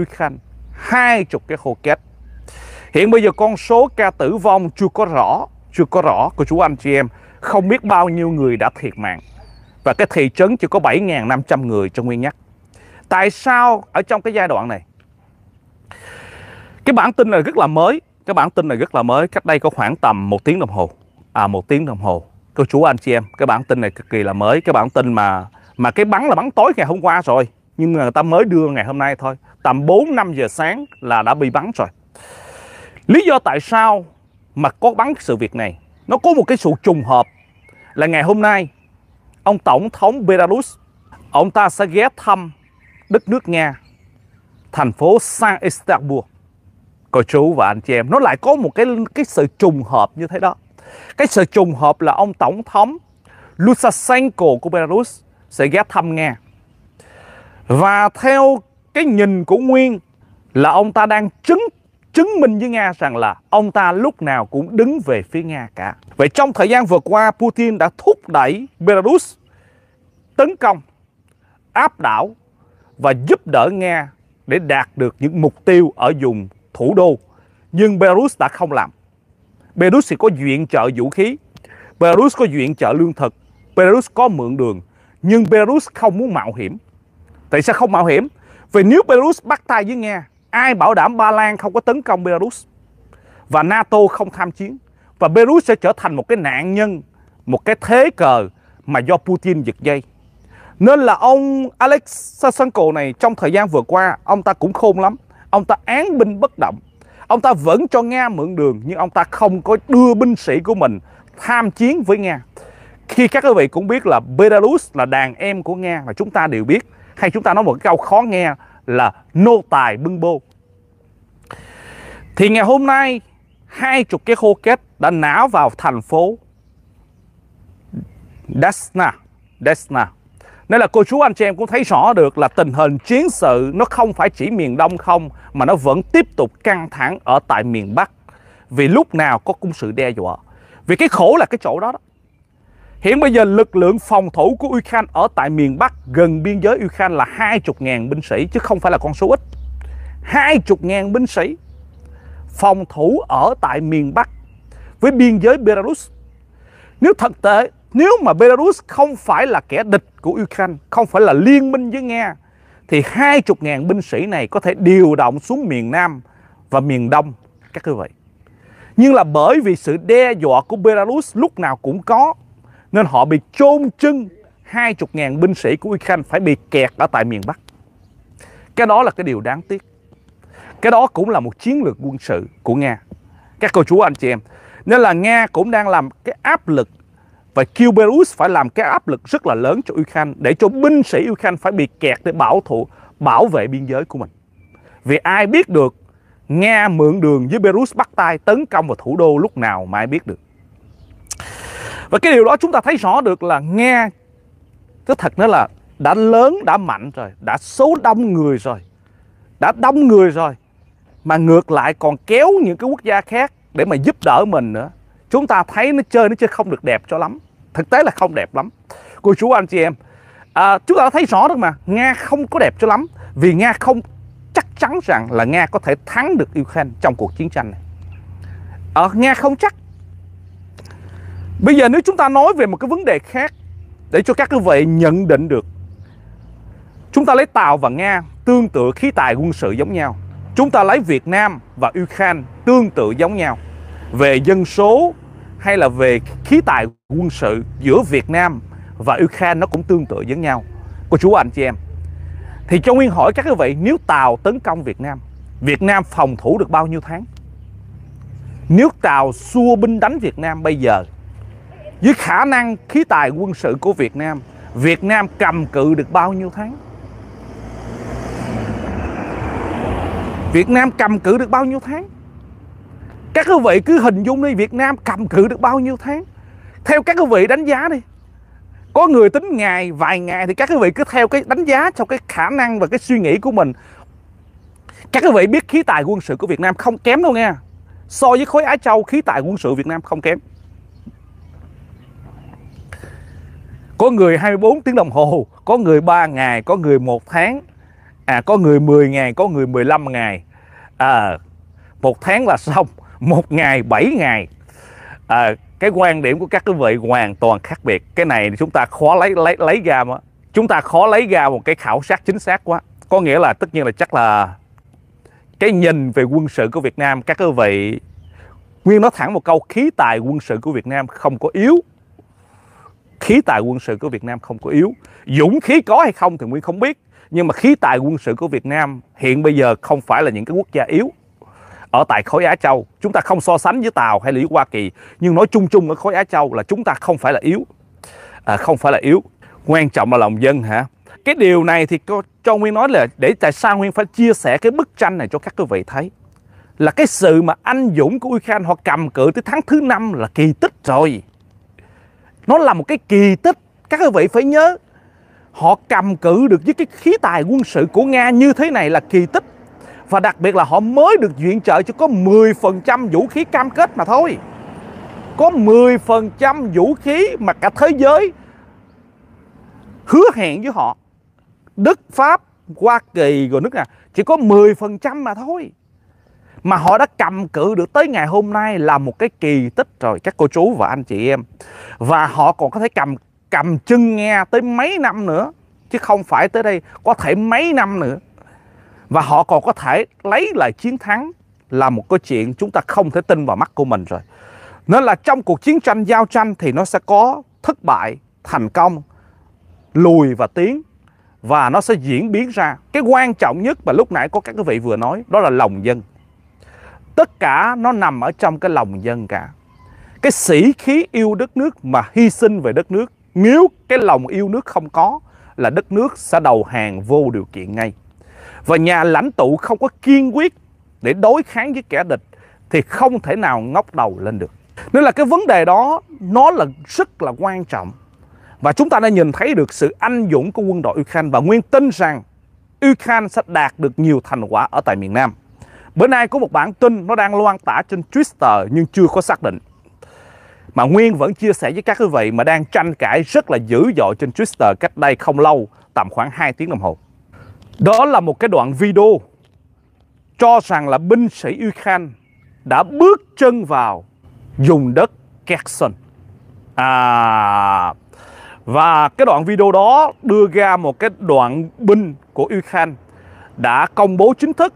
Ukraine. Hai chục cái khô két. Hiện bây giờ con số ca tử vong chưa có rõ, chưa có rõ của chú anh chị em. Không biết bao nhiêu người đã thiệt mạng và cái thị trấn chỉ có 7.500 người cho Nguyên Nhắc. Tại sao ở trong cái giai đoạn này? Cái bản tin này rất là mới, cái bản tin này rất là mới, cách đây có khoảng tầm một tiếng đồng hồ. À một tiếng đồng hồ. Cô chú anh chị em, cái bản tin này cực kỳ là mới, cái bản tin mà mà cái bắn là bắn tối ngày hôm qua rồi, nhưng mà người ta mới đưa ngày hôm nay thôi. Tầm 4 5 giờ sáng là đã bị bắn rồi. Lý do tại sao mà có bắn sự việc này? Nó có một cái sự trùng hợp là ngày hôm nay ông Tổng thống Belarus, ông ta sẽ ghé thăm đất nước Nga, thành phố Saint Petersburg. Cô chú và anh chị em, nó lại có một cái cái sự trùng hợp như thế đó. Cái sự trùng hợp là ông Tổng thống Lukashenko của Belarus sẽ ghé thăm Nga. Và theo cái nhìn của Nguyên là ông ta đang chứng chứng minh với Nga rằng là ông ta lúc nào cũng đứng về phía Nga cả. Vậy trong thời gian vừa qua, Putin đã thúc đẩy Belarus tấn công, áp đảo và giúp đỡ Nga để đạt được những mục tiêu ở vùng thủ đô. Nhưng Belarus đã không làm. Belarus thì có viện trợ vũ khí, Belarus có viện trợ lương thực, Belarus có mượn đường, nhưng Belarus không muốn mạo hiểm. Tại sao không mạo hiểm? Vì nếu Belarus bắt tay với Nga ai bảo đảm Ba Lan không có tấn công Belarus và NATO không tham chiến và Belarus sẽ trở thành một cái nạn nhân một cái thế cờ mà do Putin giật dây nên là ông Alexasenko này trong thời gian vừa qua ông ta cũng khôn lắm ông ta án binh bất động ông ta vẫn cho Nga mượn đường nhưng ông ta không có đưa binh sĩ của mình tham chiến với Nga khi các quý vị cũng biết là Belarus là đàn em của Nga và chúng ta đều biết hay chúng ta nói một cái câu khó nghe là nô tài bưng bô. Thì ngày hôm nay, hai chục cái khô kết đã náo vào thành phố Desna. Desna. Nên là cô chú anh chị em cũng thấy rõ được là tình hình chiến sự nó không phải chỉ miền Đông không mà nó vẫn tiếp tục căng thẳng ở tại miền Bắc. Vì lúc nào có cung sự đe dọa. Vì cái khổ là cái chỗ đó đó. Hiện bây giờ lực lượng phòng thủ của Ukraine ở tại miền Bắc gần biên giới Ukraine là 20.000 binh sĩ chứ không phải là con số ít. 20.000 binh sĩ phòng thủ ở tại miền Bắc với biên giới Belarus. Nếu thực tế, nếu mà Belarus không phải là kẻ địch của Ukraine, không phải là liên minh với Nga, thì 20.000 binh sĩ này có thể điều động xuống miền Nam và miền Đông các quý vị. Nhưng là bởi vì sự đe dọa của Belarus lúc nào cũng có nên họ bị chôn chân 20.000 binh sĩ của Ukraine phải bị kẹt ở tại miền Bắc. Cái đó là cái điều đáng tiếc. Cái đó cũng là một chiến lược quân sự của Nga. Các cô chú anh chị em, nên là Nga cũng đang làm cái áp lực và kêu Belarus phải làm cái áp lực rất là lớn cho Ukraine để cho binh sĩ Ukraine phải bị kẹt để bảo thủ, bảo vệ biên giới của mình. Vì ai biết được Nga mượn đường với Belarus bắt tay tấn công vào thủ đô lúc nào mà ai biết được. Và cái điều đó chúng ta thấy rõ được là nghe Cái thật nó là đã lớn, đã mạnh rồi Đã số đông người rồi Đã đông người rồi Mà ngược lại còn kéo những cái quốc gia khác Để mà giúp đỡ mình nữa Chúng ta thấy nó chơi, nó chơi không được đẹp cho lắm Thực tế là không đẹp lắm Cô chú anh chị em à, Chúng ta thấy rõ được mà Nga không có đẹp cho lắm Vì Nga không chắc chắn rằng là Nga có thể thắng được Ukraine trong cuộc chiến tranh này à, Nga không chắc Bây giờ nếu chúng ta nói về một cái vấn đề khác để cho các quý vị nhận định được. Chúng ta lấy Tàu và Nga tương tự khí tài quân sự giống nhau. Chúng ta lấy Việt Nam và Ukraine tương tự giống nhau. Về dân số hay là về khí tài quân sự giữa Việt Nam và Ukraine nó cũng tương tự giống nhau. Cô chú anh chị em. Thì cho Nguyên hỏi các quý vị nếu Tàu tấn công Việt Nam, Việt Nam phòng thủ được bao nhiêu tháng? Nếu Tàu xua binh đánh Việt Nam bây giờ với khả năng khí tài quân sự của Việt Nam Việt Nam cầm cự được bao nhiêu tháng Việt Nam cầm cự được bao nhiêu tháng các quý vị cứ hình dung đi Việt Nam cầm cự được bao nhiêu tháng theo các quý vị đánh giá đi có người tính ngày vài ngày thì các quý vị cứ theo cái đánh giá trong cái khả năng và cái suy nghĩ của mình các quý vị biết khí tài quân sự của Việt Nam không kém đâu nha so với khối Á Châu khí tài quân sự Việt Nam không kém có người 24 tiếng đồng hồ có người 3 ngày có người 1 tháng à có người 10 ngày có người 15 ngày à, một tháng là xong một ngày 7 ngày à, cái quan điểm của các quý vị hoàn toàn khác biệt cái này chúng ta khó lấy lấy lấy ra mà chúng ta khó lấy ra một cái khảo sát chính xác quá có nghĩa là tất nhiên là chắc là cái nhìn về quân sự của Việt Nam các quý vị Nguyên nói thẳng một câu khí tài quân sự của Việt Nam không có yếu khí tài quân sự của Việt Nam không có yếu dũng khí có hay không thì Nguyên không biết nhưng mà khí tài quân sự của Việt Nam hiện bây giờ không phải là những cái quốc gia yếu ở tại khối Á Châu chúng ta không so sánh với Tàu hay là với Hoa Kỳ nhưng nói chung chung ở khối Á Châu là chúng ta không phải là yếu à, không phải là yếu quan trọng là lòng dân hả cái điều này thì cho, cho Nguyên nói là để tại sao Nguyên phải chia sẻ cái bức tranh này cho các quý vị thấy là cái sự mà anh dũng của Ukraine họ cầm cự tới tháng thứ năm là kỳ tích rồi nó là một cái kỳ tích các quý vị phải nhớ họ cầm cự được với cái khí tài quân sự của Nga như thế này là kỳ tích và đặc biệt là họ mới được viện trợ chỉ có 10% vũ khí cam kết mà thôi có 10% vũ khí mà cả thế giới hứa hẹn với họ Đức, Pháp, Hoa Kỳ rồi nước nào chỉ có 10% mà thôi mà họ đã cầm cự được tới ngày hôm nay là một cái kỳ tích rồi các cô chú và anh chị em và họ còn có thể cầm cầm chân nghe tới mấy năm nữa chứ không phải tới đây có thể mấy năm nữa và họ còn có thể lấy lại chiến thắng là một cái chuyện chúng ta không thể tin vào mắt của mình rồi nên là trong cuộc chiến tranh giao tranh thì nó sẽ có thất bại thành công lùi và tiến và nó sẽ diễn biến ra cái quan trọng nhất mà lúc nãy có các quý vị vừa nói đó là lòng dân tất cả nó nằm ở trong cái lòng dân cả cái sĩ khí yêu đất nước mà hy sinh về đất nước nếu cái lòng yêu nước không có là đất nước sẽ đầu hàng vô điều kiện ngay và nhà lãnh tụ không có kiên quyết để đối kháng với kẻ địch thì không thể nào ngóc đầu lên được nên là cái vấn đề đó nó là rất là quan trọng và chúng ta đã nhìn thấy được sự anh dũng của quân đội Ukraine và nguyên tin rằng Ukraine sẽ đạt được nhiều thành quả ở tại miền Nam Bữa nay có một bản tin nó đang loan tả trên Twitter nhưng chưa có xác định. Mà Nguyên vẫn chia sẻ với các quý vị mà đang tranh cãi rất là dữ dội trên Twitter cách đây không lâu, tầm khoảng 2 tiếng đồng hồ. Đó là một cái đoạn video cho rằng là binh sĩ Ukraine đã bước chân vào dùng đất Kherson. À, và cái đoạn video đó đưa ra một cái đoạn binh của Ukraine đã công bố chính thức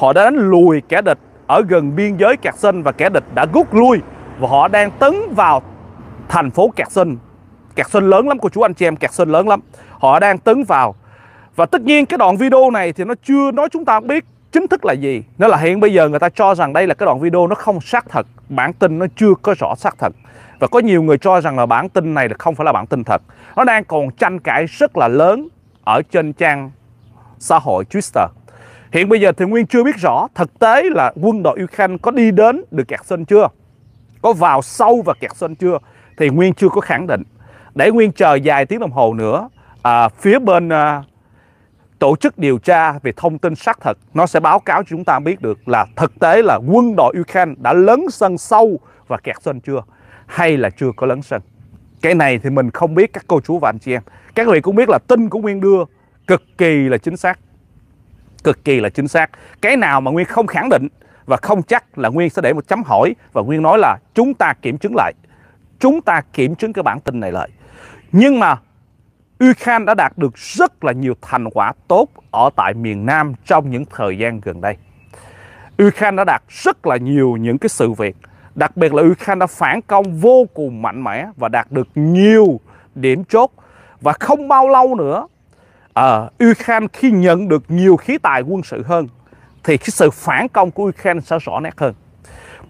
họ đã đánh lùi kẻ địch ở gần biên giới Kẹt Sinh và kẻ địch đã rút lui và họ đang tấn vào thành phố Kẹt Sinh. Kẹt Sinh lớn lắm cô chú anh chị em, Cạc Sinh lớn lắm. Họ đang tấn vào. Và tất nhiên cái đoạn video này thì nó chưa nói chúng ta biết chính thức là gì. Nó là hiện bây giờ người ta cho rằng đây là cái đoạn video nó không xác thật, bản tin nó chưa có rõ xác thật. Và có nhiều người cho rằng là bản tin này là không phải là bản tin thật. Nó đang còn tranh cãi rất là lớn ở trên trang xã hội Twitter. Hiện bây giờ thì Nguyên chưa biết rõ thực tế là quân đội Ukraine có đi đến được kẹt Sơn chưa, có vào sâu và kẹt Sơn chưa thì Nguyên chưa có khẳng định. Để Nguyên chờ dài tiếng đồng hồ nữa, à, phía bên à, tổ chức điều tra về thông tin xác thật nó sẽ báo cáo cho chúng ta biết được là thực tế là quân đội Ukraine đã lấn sân sâu và kẹt sân chưa hay là chưa có lấn sân cái này thì mình không biết các cô chú và anh chị em các vị cũng biết là tin của Nguyên đưa cực kỳ là chính xác cực kỳ là chính xác cái nào mà nguyên không khẳng định và không chắc là nguyên sẽ để một chấm hỏi và nguyên nói là chúng ta kiểm chứng lại chúng ta kiểm chứng cái bản tin này lại nhưng mà Ukraine đã đạt được rất là nhiều thành quả tốt ở tại miền Nam trong những thời gian gần đây. Ukraine đã đạt rất là nhiều những cái sự việc, đặc biệt là Ukraine đã phản công vô cùng mạnh mẽ và đạt được nhiều điểm chốt. Và không bao lâu nữa à, Ukraine khi nhận được nhiều khí tài quân sự hơn thì cái sự phản công của Ukraine sẽ rõ nét hơn.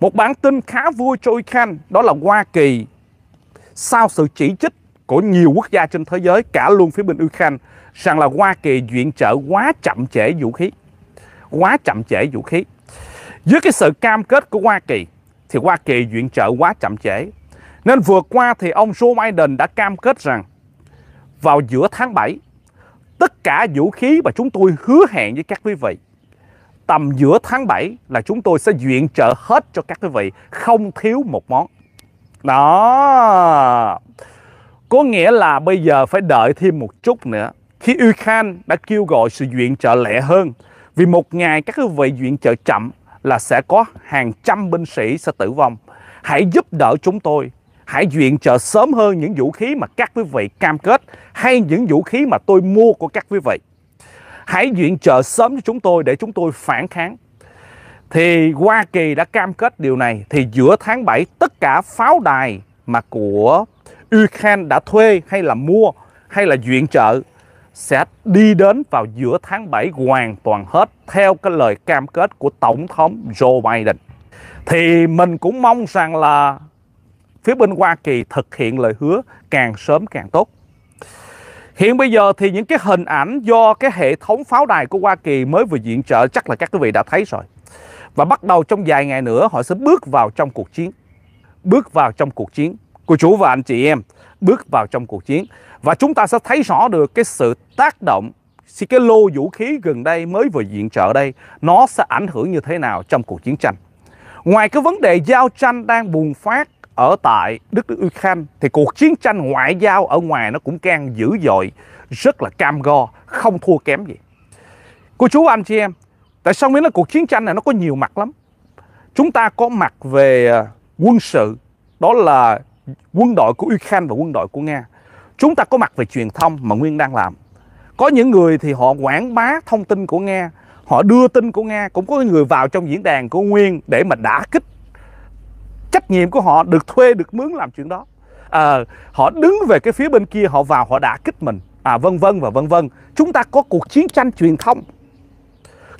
Một bản tin khá vui cho Ukraine đó là Hoa Kỳ sau sự chỉ trích của nhiều quốc gia trên thế giới cả luôn phía bên Ukraine rằng là Hoa Kỳ viện trợ quá chậm trễ vũ khí. Quá chậm trễ vũ khí. Dưới cái sự cam kết của Hoa Kỳ thì Hoa Kỳ viện trợ quá chậm trễ. Nên vừa qua thì ông Joe Biden đã cam kết rằng vào giữa tháng 7 tất cả vũ khí mà chúng tôi hứa hẹn với các quý vị tầm giữa tháng 7 là chúng tôi sẽ viện trợ hết cho các quý vị không thiếu một món đó có nghĩa là bây giờ phải đợi thêm một chút nữa khi Ukraine đã kêu gọi sự viện trợ lẹ hơn vì một ngày các quý vị viện trợ chậm là sẽ có hàng trăm binh sĩ sẽ tử vong hãy giúp đỡ chúng tôi hãy viện trợ sớm hơn những vũ khí mà các quý vị cam kết hay những vũ khí mà tôi mua của các quý vị. Hãy viện trợ sớm cho chúng tôi để chúng tôi phản kháng. Thì Hoa Kỳ đã cam kết điều này thì giữa tháng 7 tất cả pháo đài mà của Ukraine đã thuê hay là mua hay là viện trợ sẽ đi đến vào giữa tháng 7 hoàn toàn hết theo cái lời cam kết của Tổng thống Joe Biden. Thì mình cũng mong rằng là phía bên Hoa Kỳ thực hiện lời hứa càng sớm càng tốt. Hiện bây giờ thì những cái hình ảnh do cái hệ thống pháo đài của Hoa Kỳ mới vừa diện trợ chắc là các quý vị đã thấy rồi. Và bắt đầu trong vài ngày nữa họ sẽ bước vào trong cuộc chiến. Bước vào trong cuộc chiến. Cô chủ và anh chị em bước vào trong cuộc chiến. Và chúng ta sẽ thấy rõ được cái sự tác động thì cái lô vũ khí gần đây mới vừa diện trợ đây nó sẽ ảnh hưởng như thế nào trong cuộc chiến tranh. Ngoài cái vấn đề giao tranh đang bùng phát ở tại Đức Đức Ukraine thì cuộc chiến tranh ngoại giao ở ngoài nó cũng càng dữ dội, rất là cam go, không thua kém gì. Cô chú anh chị em, tại sao nghĩa là cuộc chiến tranh này nó có nhiều mặt lắm. Chúng ta có mặt về à, quân sự, đó là quân đội của Ukraine và quân đội của Nga. Chúng ta có mặt về truyền thông mà Nguyên đang làm. Có những người thì họ quảng bá thông tin của Nga, họ đưa tin của Nga, cũng có người vào trong diễn đàn của Nguyên để mà đả kích nhiệm của họ được thuê được mướn làm chuyện đó à, họ đứng về cái phía bên kia họ vào họ đã kích mình à vân vân và vân vân chúng ta có cuộc chiến tranh truyền thông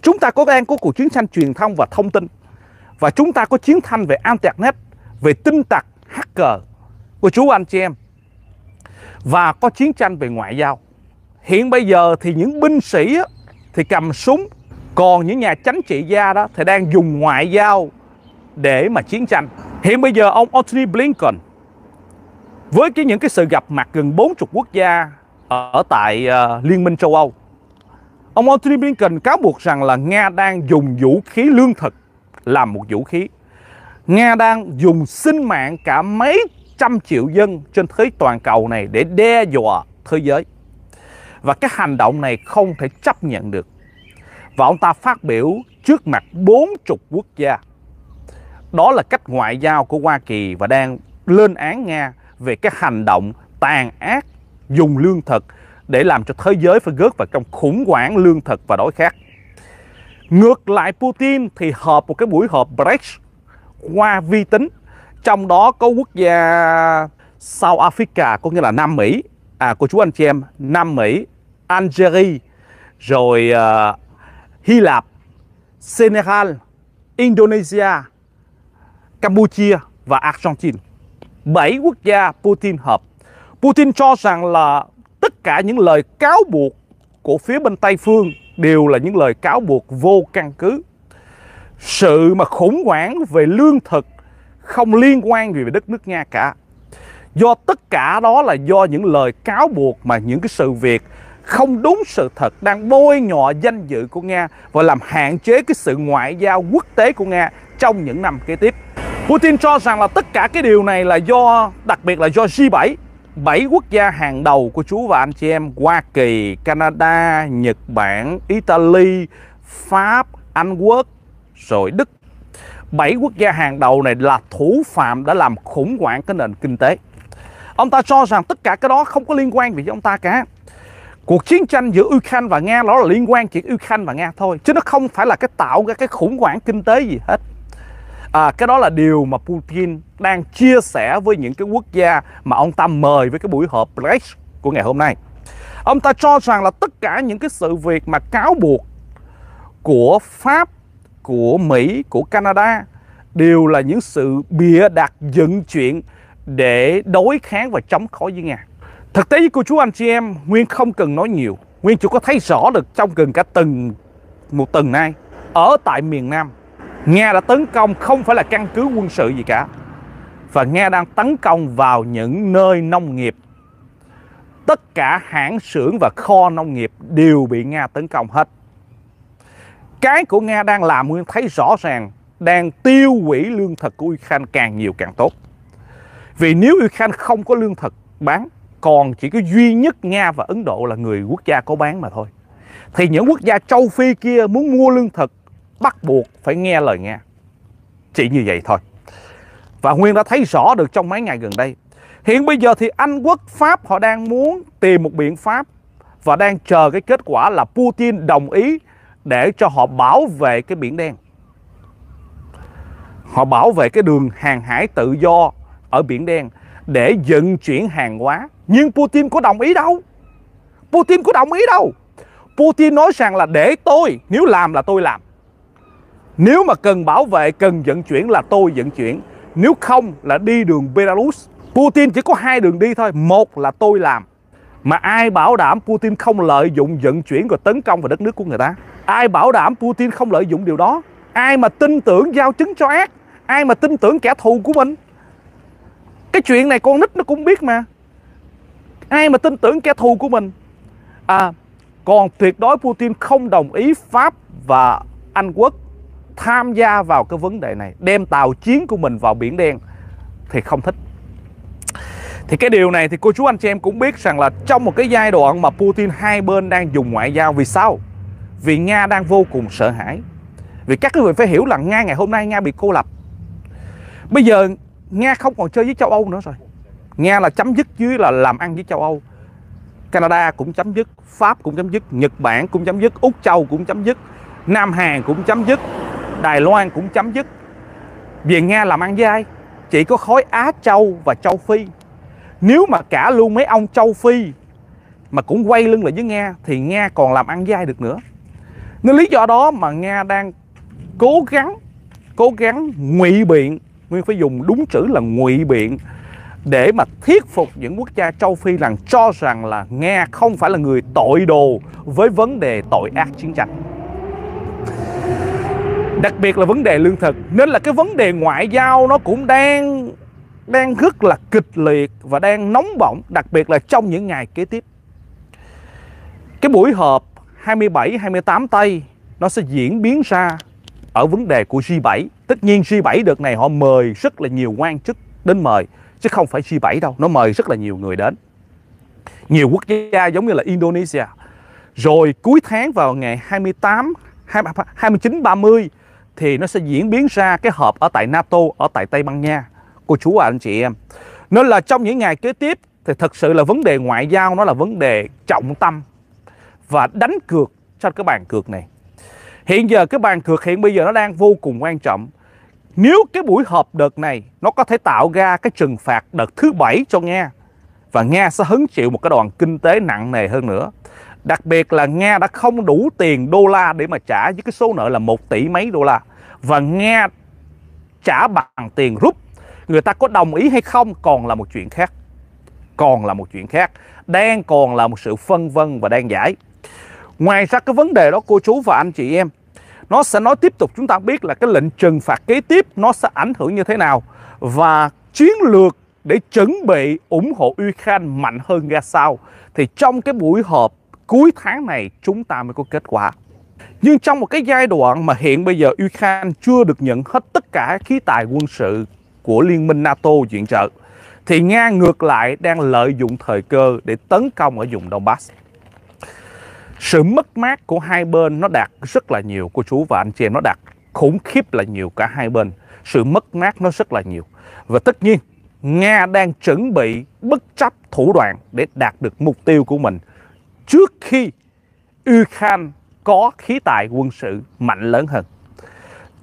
chúng ta có đang có cuộc chiến tranh truyền thông và thông tin và chúng ta có chiến tranh về internet về tin tặc hacker của chú anh chị em và có chiến tranh về ngoại giao hiện bây giờ thì những binh sĩ thì cầm súng còn những nhà chánh trị gia đó thì đang dùng ngoại giao để mà chiến tranh Hiện bây giờ ông Anthony Blinken với cái những cái sự gặp mặt gần 40 quốc gia ở tại ờ, Liên minh châu Âu. Ông Anthony Blinken cáo buộc rằng là Nga đang dùng vũ khí lương thực làm một vũ khí. Nga đang dùng sinh mạng cả mấy trăm triệu dân trên thế toàn cầu này để đe dọa thế giới. Và cái hành động này không thể chấp nhận được. Và ông ta phát biểu trước mặt 40 quốc gia đó là cách ngoại giao của Hoa Kỳ và đang lên án Nga về các hành động tàn ác dùng lương thực để làm cho thế giới phải gớt vào trong khủng hoảng lương thực và đói khát. Ngược lại Putin thì họp một cái buổi họp BRICS qua vi tính trong đó có quốc gia sau Africa có nghĩa là Nam Mỹ à cô chú anh chị em Nam Mỹ, Algeria rồi uh, Hy Lạp, Senegal, Indonesia Campuchia và Argentina. Bảy quốc gia Putin hợp. Putin cho rằng là tất cả những lời cáo buộc của phía bên Tây Phương đều là những lời cáo buộc vô căn cứ. Sự mà khủng hoảng về lương thực không liên quan gì về đất nước Nga cả. Do tất cả đó là do những lời cáo buộc mà những cái sự việc không đúng sự thật đang bôi nhọ danh dự của Nga và làm hạn chế cái sự ngoại giao quốc tế của Nga trong những năm kế tiếp. Putin cho rằng là tất cả cái điều này là do, đặc biệt là do G7 7 quốc gia hàng đầu của chú và anh chị em Hoa Kỳ, Canada, Nhật Bản, Italy, Pháp, Anh Quốc, rồi Đức 7 quốc gia hàng đầu này là thủ phạm đã làm khủng hoảng cái nền kinh tế Ông ta cho rằng tất cả cái đó không có liên quan gì với ông ta cả Cuộc chiến tranh giữa Ukraine và Nga đó là liên quan chỉ Ukraine và Nga thôi Chứ nó không phải là cái tạo ra cái khủng hoảng kinh tế gì hết à, cái đó là điều mà Putin đang chia sẻ với những cái quốc gia mà ông ta mời với cái buổi họp BRICS của ngày hôm nay ông ta cho rằng là tất cả những cái sự việc mà cáo buộc của Pháp của Mỹ của Canada đều là những sự bịa đặt dựng chuyện để đối kháng và chống khói với Nga thực tế với cô chú anh chị em Nguyên không cần nói nhiều Nguyên chủ có thấy rõ được trong gần cả từng một tuần nay ở tại miền Nam Nga đã tấn công không phải là căn cứ quân sự gì cả và Nga đang tấn công vào những nơi nông nghiệp. Tất cả hãng xưởng và kho nông nghiệp đều bị Nga tấn công hết. Cái của Nga đang làm Nguyên thấy rõ ràng đang tiêu hủy lương thực của Ukraine càng nhiều càng tốt. Vì nếu Ukraine không có lương thực bán, còn chỉ có duy nhất Nga và Ấn Độ là người quốc gia có bán mà thôi. Thì những quốc gia châu Phi kia muốn mua lương thực bắt buộc phải nghe lời nghe. Chỉ như vậy thôi. Và Nguyên đã thấy rõ được trong mấy ngày gần đây. Hiện bây giờ thì Anh quốc Pháp họ đang muốn tìm một biện pháp và đang chờ cái kết quả là Putin đồng ý để cho họ bảo vệ cái Biển Đen. Họ bảo vệ cái đường hàng hải tự do ở Biển Đen để vận chuyển hàng hóa. Nhưng Putin có đồng ý đâu. Putin có đồng ý đâu. Putin nói rằng là để tôi, nếu làm là tôi làm. Nếu mà cần bảo vệ, cần vận chuyển là tôi vận chuyển. Nếu không là đi đường Belarus. Putin chỉ có hai đường đi thôi. Một là tôi làm. Mà ai bảo đảm Putin không lợi dụng vận chuyển và tấn công vào đất nước của người ta? Ai bảo đảm Putin không lợi dụng điều đó? Ai mà tin tưởng giao chứng cho ác? Ai mà tin tưởng kẻ thù của mình? Cái chuyện này con nít nó cũng biết mà. Ai mà tin tưởng kẻ thù của mình? À, còn tuyệt đối Putin không đồng ý Pháp và Anh Quốc tham gia vào cái vấn đề này đem tàu chiến của mình vào biển đen thì không thích thì cái điều này thì cô chú anh chị em cũng biết rằng là trong một cái giai đoạn mà Putin hai bên đang dùng ngoại giao vì sao? Vì Nga đang vô cùng sợ hãi. Vì các quý vị phải hiểu là Nga ngày hôm nay Nga bị cô lập. Bây giờ Nga không còn chơi với châu Âu nữa rồi. Nga là chấm dứt dưới là làm ăn với châu Âu. Canada cũng chấm dứt, Pháp cũng chấm dứt, Nhật Bản cũng chấm dứt, Úc Châu cũng chấm dứt, Nam Hàn cũng chấm dứt, Đài Loan cũng chấm dứt Vì Nga làm ăn dai, Chỉ có khối Á Châu và Châu Phi Nếu mà cả luôn mấy ông Châu Phi Mà cũng quay lưng lại với Nga Thì Nga còn làm ăn dai được nữa Nên lý do đó mà Nga đang cố gắng Cố gắng ngụy biện Nguyên phải dùng đúng chữ là ngụy biện để mà thuyết phục những quốc gia châu Phi rằng cho rằng là Nga không phải là người tội đồ với vấn đề tội ác chiến tranh đặc biệt là vấn đề lương thực nên là cái vấn đề ngoại giao nó cũng đang đang rất là kịch liệt và đang nóng bỏng đặc biệt là trong những ngày kế tiếp cái buổi họp 27 28 tây nó sẽ diễn biến ra ở vấn đề của G7 tất nhiên G7 đợt này họ mời rất là nhiều quan chức đến mời chứ không phải G7 đâu nó mời rất là nhiều người đến nhiều quốc gia giống như là Indonesia rồi cuối tháng vào ngày 28 29 30 thì nó sẽ diễn biến ra cái họp ở tại NATO, ở tại Tây Ban Nha. Cô chú và anh chị em. Nên là trong những ngày kế tiếp thì thật sự là vấn đề ngoại giao nó là vấn đề trọng tâm và đánh cược cho cái bàn cược này. Hiện giờ cái bàn cược hiện bây giờ nó đang vô cùng quan trọng. Nếu cái buổi họp đợt này nó có thể tạo ra cái trừng phạt đợt thứ bảy cho Nga và Nga sẽ hứng chịu một cái đoàn kinh tế nặng nề hơn nữa. Đặc biệt là Nga đã không đủ tiền đô la để mà trả với cái số nợ là một tỷ mấy đô la. Và Nga trả bằng tiền rút. Người ta có đồng ý hay không còn là một chuyện khác. Còn là một chuyện khác. Đang còn là một sự phân vân và đang giải. Ngoài ra cái vấn đề đó cô chú và anh chị em nó sẽ nói tiếp tục chúng ta biết là cái lệnh trừng phạt kế tiếp nó sẽ ảnh hưởng như thế nào và chiến lược để chuẩn bị ủng hộ Ukraine mạnh hơn ra sao thì trong cái buổi họp cuối tháng này chúng ta mới có kết quả. Nhưng trong một cái giai đoạn mà hiện bây giờ Ukraine chưa được nhận hết tất cả khí tài quân sự của Liên minh NATO viện trợ, thì Nga ngược lại đang lợi dụng thời cơ để tấn công ở vùng Donbass. Sự mất mát của hai bên nó đạt rất là nhiều, cô chú và anh chị em nó đạt khủng khiếp là nhiều cả hai bên. Sự mất mát nó rất là nhiều. Và tất nhiên, Nga đang chuẩn bị bất chấp thủ đoạn để đạt được mục tiêu của mình trước khi Ukraine có khí tài quân sự mạnh lớn hơn.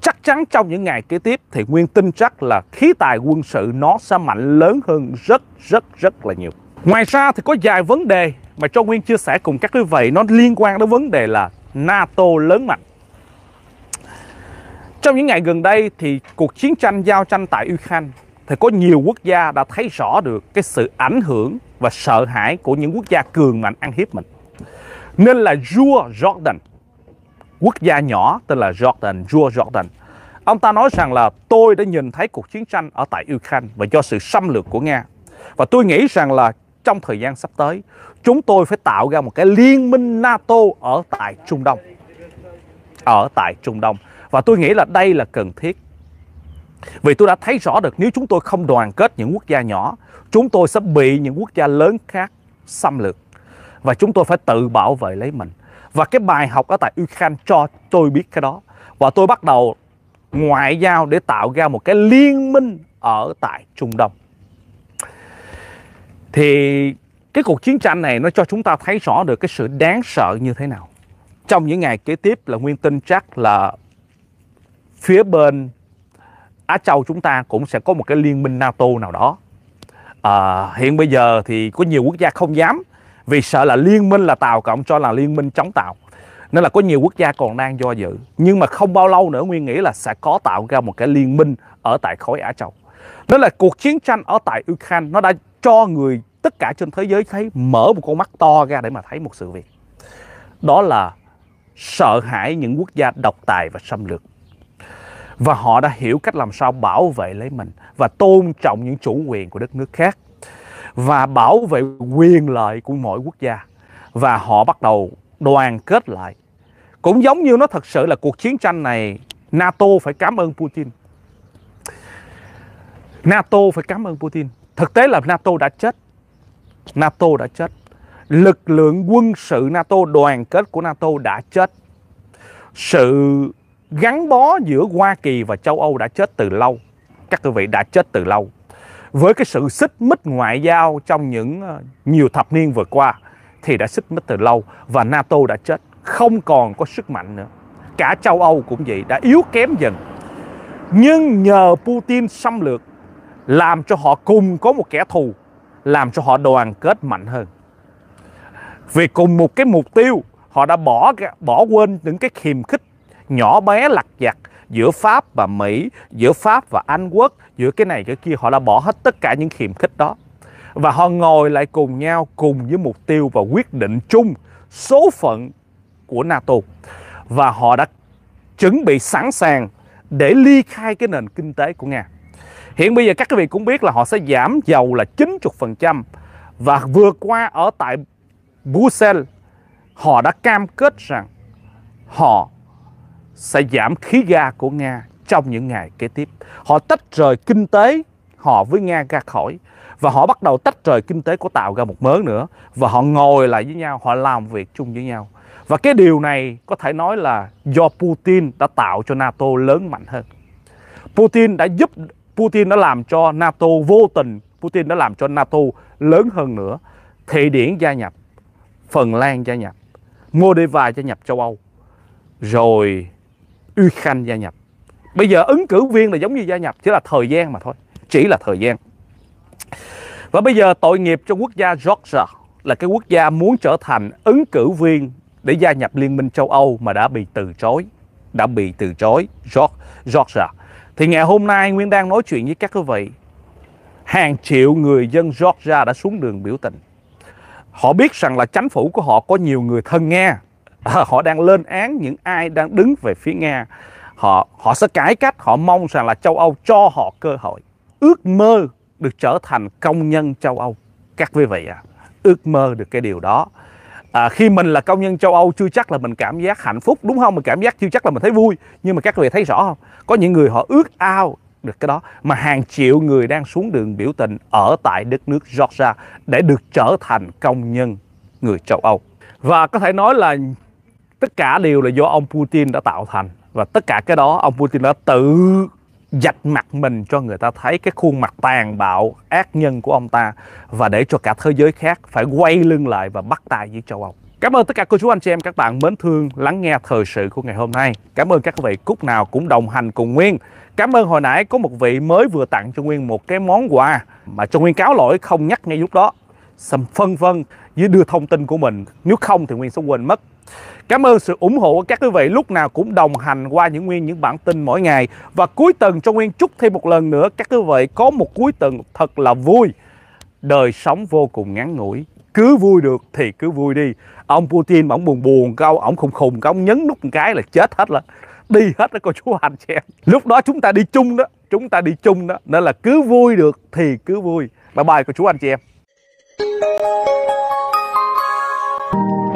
Chắc chắn trong những ngày kế tiếp thì Nguyên tin chắc là khí tài quân sự nó sẽ mạnh lớn hơn rất rất rất là nhiều. Ngoài ra thì có vài vấn đề mà cho Nguyên chia sẻ cùng các quý vị nó liên quan đến vấn đề là NATO lớn mạnh. Trong những ngày gần đây thì cuộc chiến tranh giao tranh tại Ukraine thì có nhiều quốc gia đã thấy rõ được cái sự ảnh hưởng và sợ hãi của những quốc gia cường mạnh ăn hiếp mình nên là vua Jordan quốc gia nhỏ tên là Jordan vua Jordan ông ta nói rằng là tôi đã nhìn thấy cuộc chiến tranh ở tại Ukraine và do sự xâm lược của Nga và tôi nghĩ rằng là trong thời gian sắp tới chúng tôi phải tạo ra một cái liên minh NATO ở tại Trung Đông ở tại Trung Đông và tôi nghĩ là đây là cần thiết vì tôi đã thấy rõ được nếu chúng tôi không đoàn kết những quốc gia nhỏ chúng tôi sẽ bị những quốc gia lớn khác xâm lược và chúng tôi phải tự bảo vệ lấy mình và cái bài học ở tại Ukraine cho tôi biết cái đó và tôi bắt đầu ngoại giao để tạo ra một cái liên minh ở tại Trung Đông thì cái cuộc chiến tranh này nó cho chúng ta thấy rõ được cái sự đáng sợ như thế nào trong những ngày kế tiếp là nguyên tin chắc là phía bên Á Châu chúng ta cũng sẽ có một cái liên minh NATO nào đó à, hiện bây giờ thì có nhiều quốc gia không dám vì sợ là liên minh là tàu cộng cho là liên minh chống tàu nên là có nhiều quốc gia còn đang do dự nhưng mà không bao lâu nữa nguyên nghĩ là sẽ có tạo ra một cái liên minh ở tại khối á châu đó là cuộc chiến tranh ở tại ukraine nó đã cho người tất cả trên thế giới thấy mở một con mắt to ra để mà thấy một sự việc đó là sợ hãi những quốc gia độc tài và xâm lược và họ đã hiểu cách làm sao bảo vệ lấy mình và tôn trọng những chủ quyền của đất nước khác và bảo vệ quyền lợi của mỗi quốc gia và họ bắt đầu đoàn kết lại cũng giống như nó thật sự là cuộc chiến tranh này NATO phải cảm ơn Putin NATO phải cảm ơn Putin thực tế là NATO đã chết NATO đã chết lực lượng quân sự NATO đoàn kết của NATO đã chết sự gắn bó giữa Hoa Kỳ và châu Âu đã chết từ lâu các quý vị đã chết từ lâu với cái sự xích mích ngoại giao trong những ờ, nhiều thập niên vừa qua thì đã xích mích từ lâu và NATO đã chết, không còn có sức mạnh nữa. Cả châu Âu cũng vậy, đã yếu kém dần. Nhưng nhờ Putin xâm lược làm cho họ cùng có một kẻ thù, làm cho họ đoàn kết mạnh hơn. Vì cùng một cái mục tiêu, họ đã bỏ bỏ quên những cái khiềm khích nhỏ bé lặt vặt giữa Pháp và Mỹ, giữa Pháp và Anh Quốc, giữa cái này cái kia họ đã bỏ hết tất cả những khiềm khích đó. Và họ ngồi lại cùng nhau cùng với mục tiêu và quyết định chung số phận của NATO. Và họ đã chuẩn bị sẵn sàng để ly khai cái nền kinh tế của Nga. Hiện bây giờ các quý vị cũng biết là họ sẽ giảm dầu là 90% và vừa qua ở tại Brussels họ đã cam kết rằng họ sẽ giảm khí ga của Nga trong những ngày kế tiếp. Họ tách rời kinh tế họ với Nga ra khỏi và họ bắt đầu tách rời kinh tế của tạo ra một mớ nữa và họ ngồi lại với nhau, họ làm việc chung với nhau. Và cái điều này có thể nói là do Putin đã tạo cho NATO lớn mạnh hơn. Putin đã giúp Putin đã làm cho NATO vô tình, Putin đã làm cho NATO lớn hơn nữa. thị Điển gia nhập, Phần Lan gia nhập, Moldova gia nhập châu Âu. Rồi uy khanh gia nhập bây giờ ứng cử viên là giống như gia nhập chỉ là thời gian mà thôi chỉ là thời gian và bây giờ tội nghiệp cho quốc gia Georgia là cái quốc gia muốn trở thành ứng cử viên để gia nhập Liên minh châu Âu mà đã bị từ chối đã bị từ chối Georgia thì ngày hôm nay Nguyên đang nói chuyện với các quý vị hàng triệu người dân Georgia đã xuống đường biểu tình họ biết rằng là chính phủ của họ có nhiều người thân nghe À, họ đang lên án những ai đang đứng về phía nga họ họ sẽ cải cách họ mong rằng là châu âu cho họ cơ hội ước mơ được trở thành công nhân châu âu các quý vị ạ à, ước mơ được cái điều đó à, khi mình là công nhân châu âu chưa chắc là mình cảm giác hạnh phúc đúng không mình cảm giác chưa chắc là mình thấy vui nhưng mà các quý vị thấy rõ không có những người họ ước ao được cái đó mà hàng triệu người đang xuống đường biểu tình ở tại đất nước Georgia để được trở thành công nhân người châu Âu và có thể nói là tất cả đều là do ông Putin đã tạo thành và tất cả cái đó ông Putin đã tự dạch mặt mình cho người ta thấy cái khuôn mặt tàn bạo ác nhân của ông ta và để cho cả thế giới khác phải quay lưng lại và bắt tay với châu Âu. Cảm ơn tất cả cô chú anh chị em các bạn mến thương lắng nghe thời sự của ngày hôm nay. Cảm ơn các vị cúc nào cũng đồng hành cùng Nguyên. Cảm ơn hồi nãy có một vị mới vừa tặng cho Nguyên một cái món quà mà cho Nguyên cáo lỗi không nhắc ngay lúc đó. Sầm phân vân với đưa thông tin của mình nếu không thì nguyên sẽ quên mất cảm ơn sự ủng hộ của các quý vị lúc nào cũng đồng hành qua những nguyên những bản tin mỗi ngày và cuối tuần cho nguyên chúc thêm một lần nữa các quý vị có một cuối tuần thật là vui đời sống vô cùng ngắn ngủi cứ vui được thì cứ vui đi ông putin mà ông buồn buồn cái ông khùng khùng cái ông nhấn nút một cái là chết hết là đi hết đó cô chú anh chị em lúc đó chúng ta đi chung đó chúng ta đi chung đó nên là cứ vui được thì cứ vui bye bye cô chú anh chị em Thank you.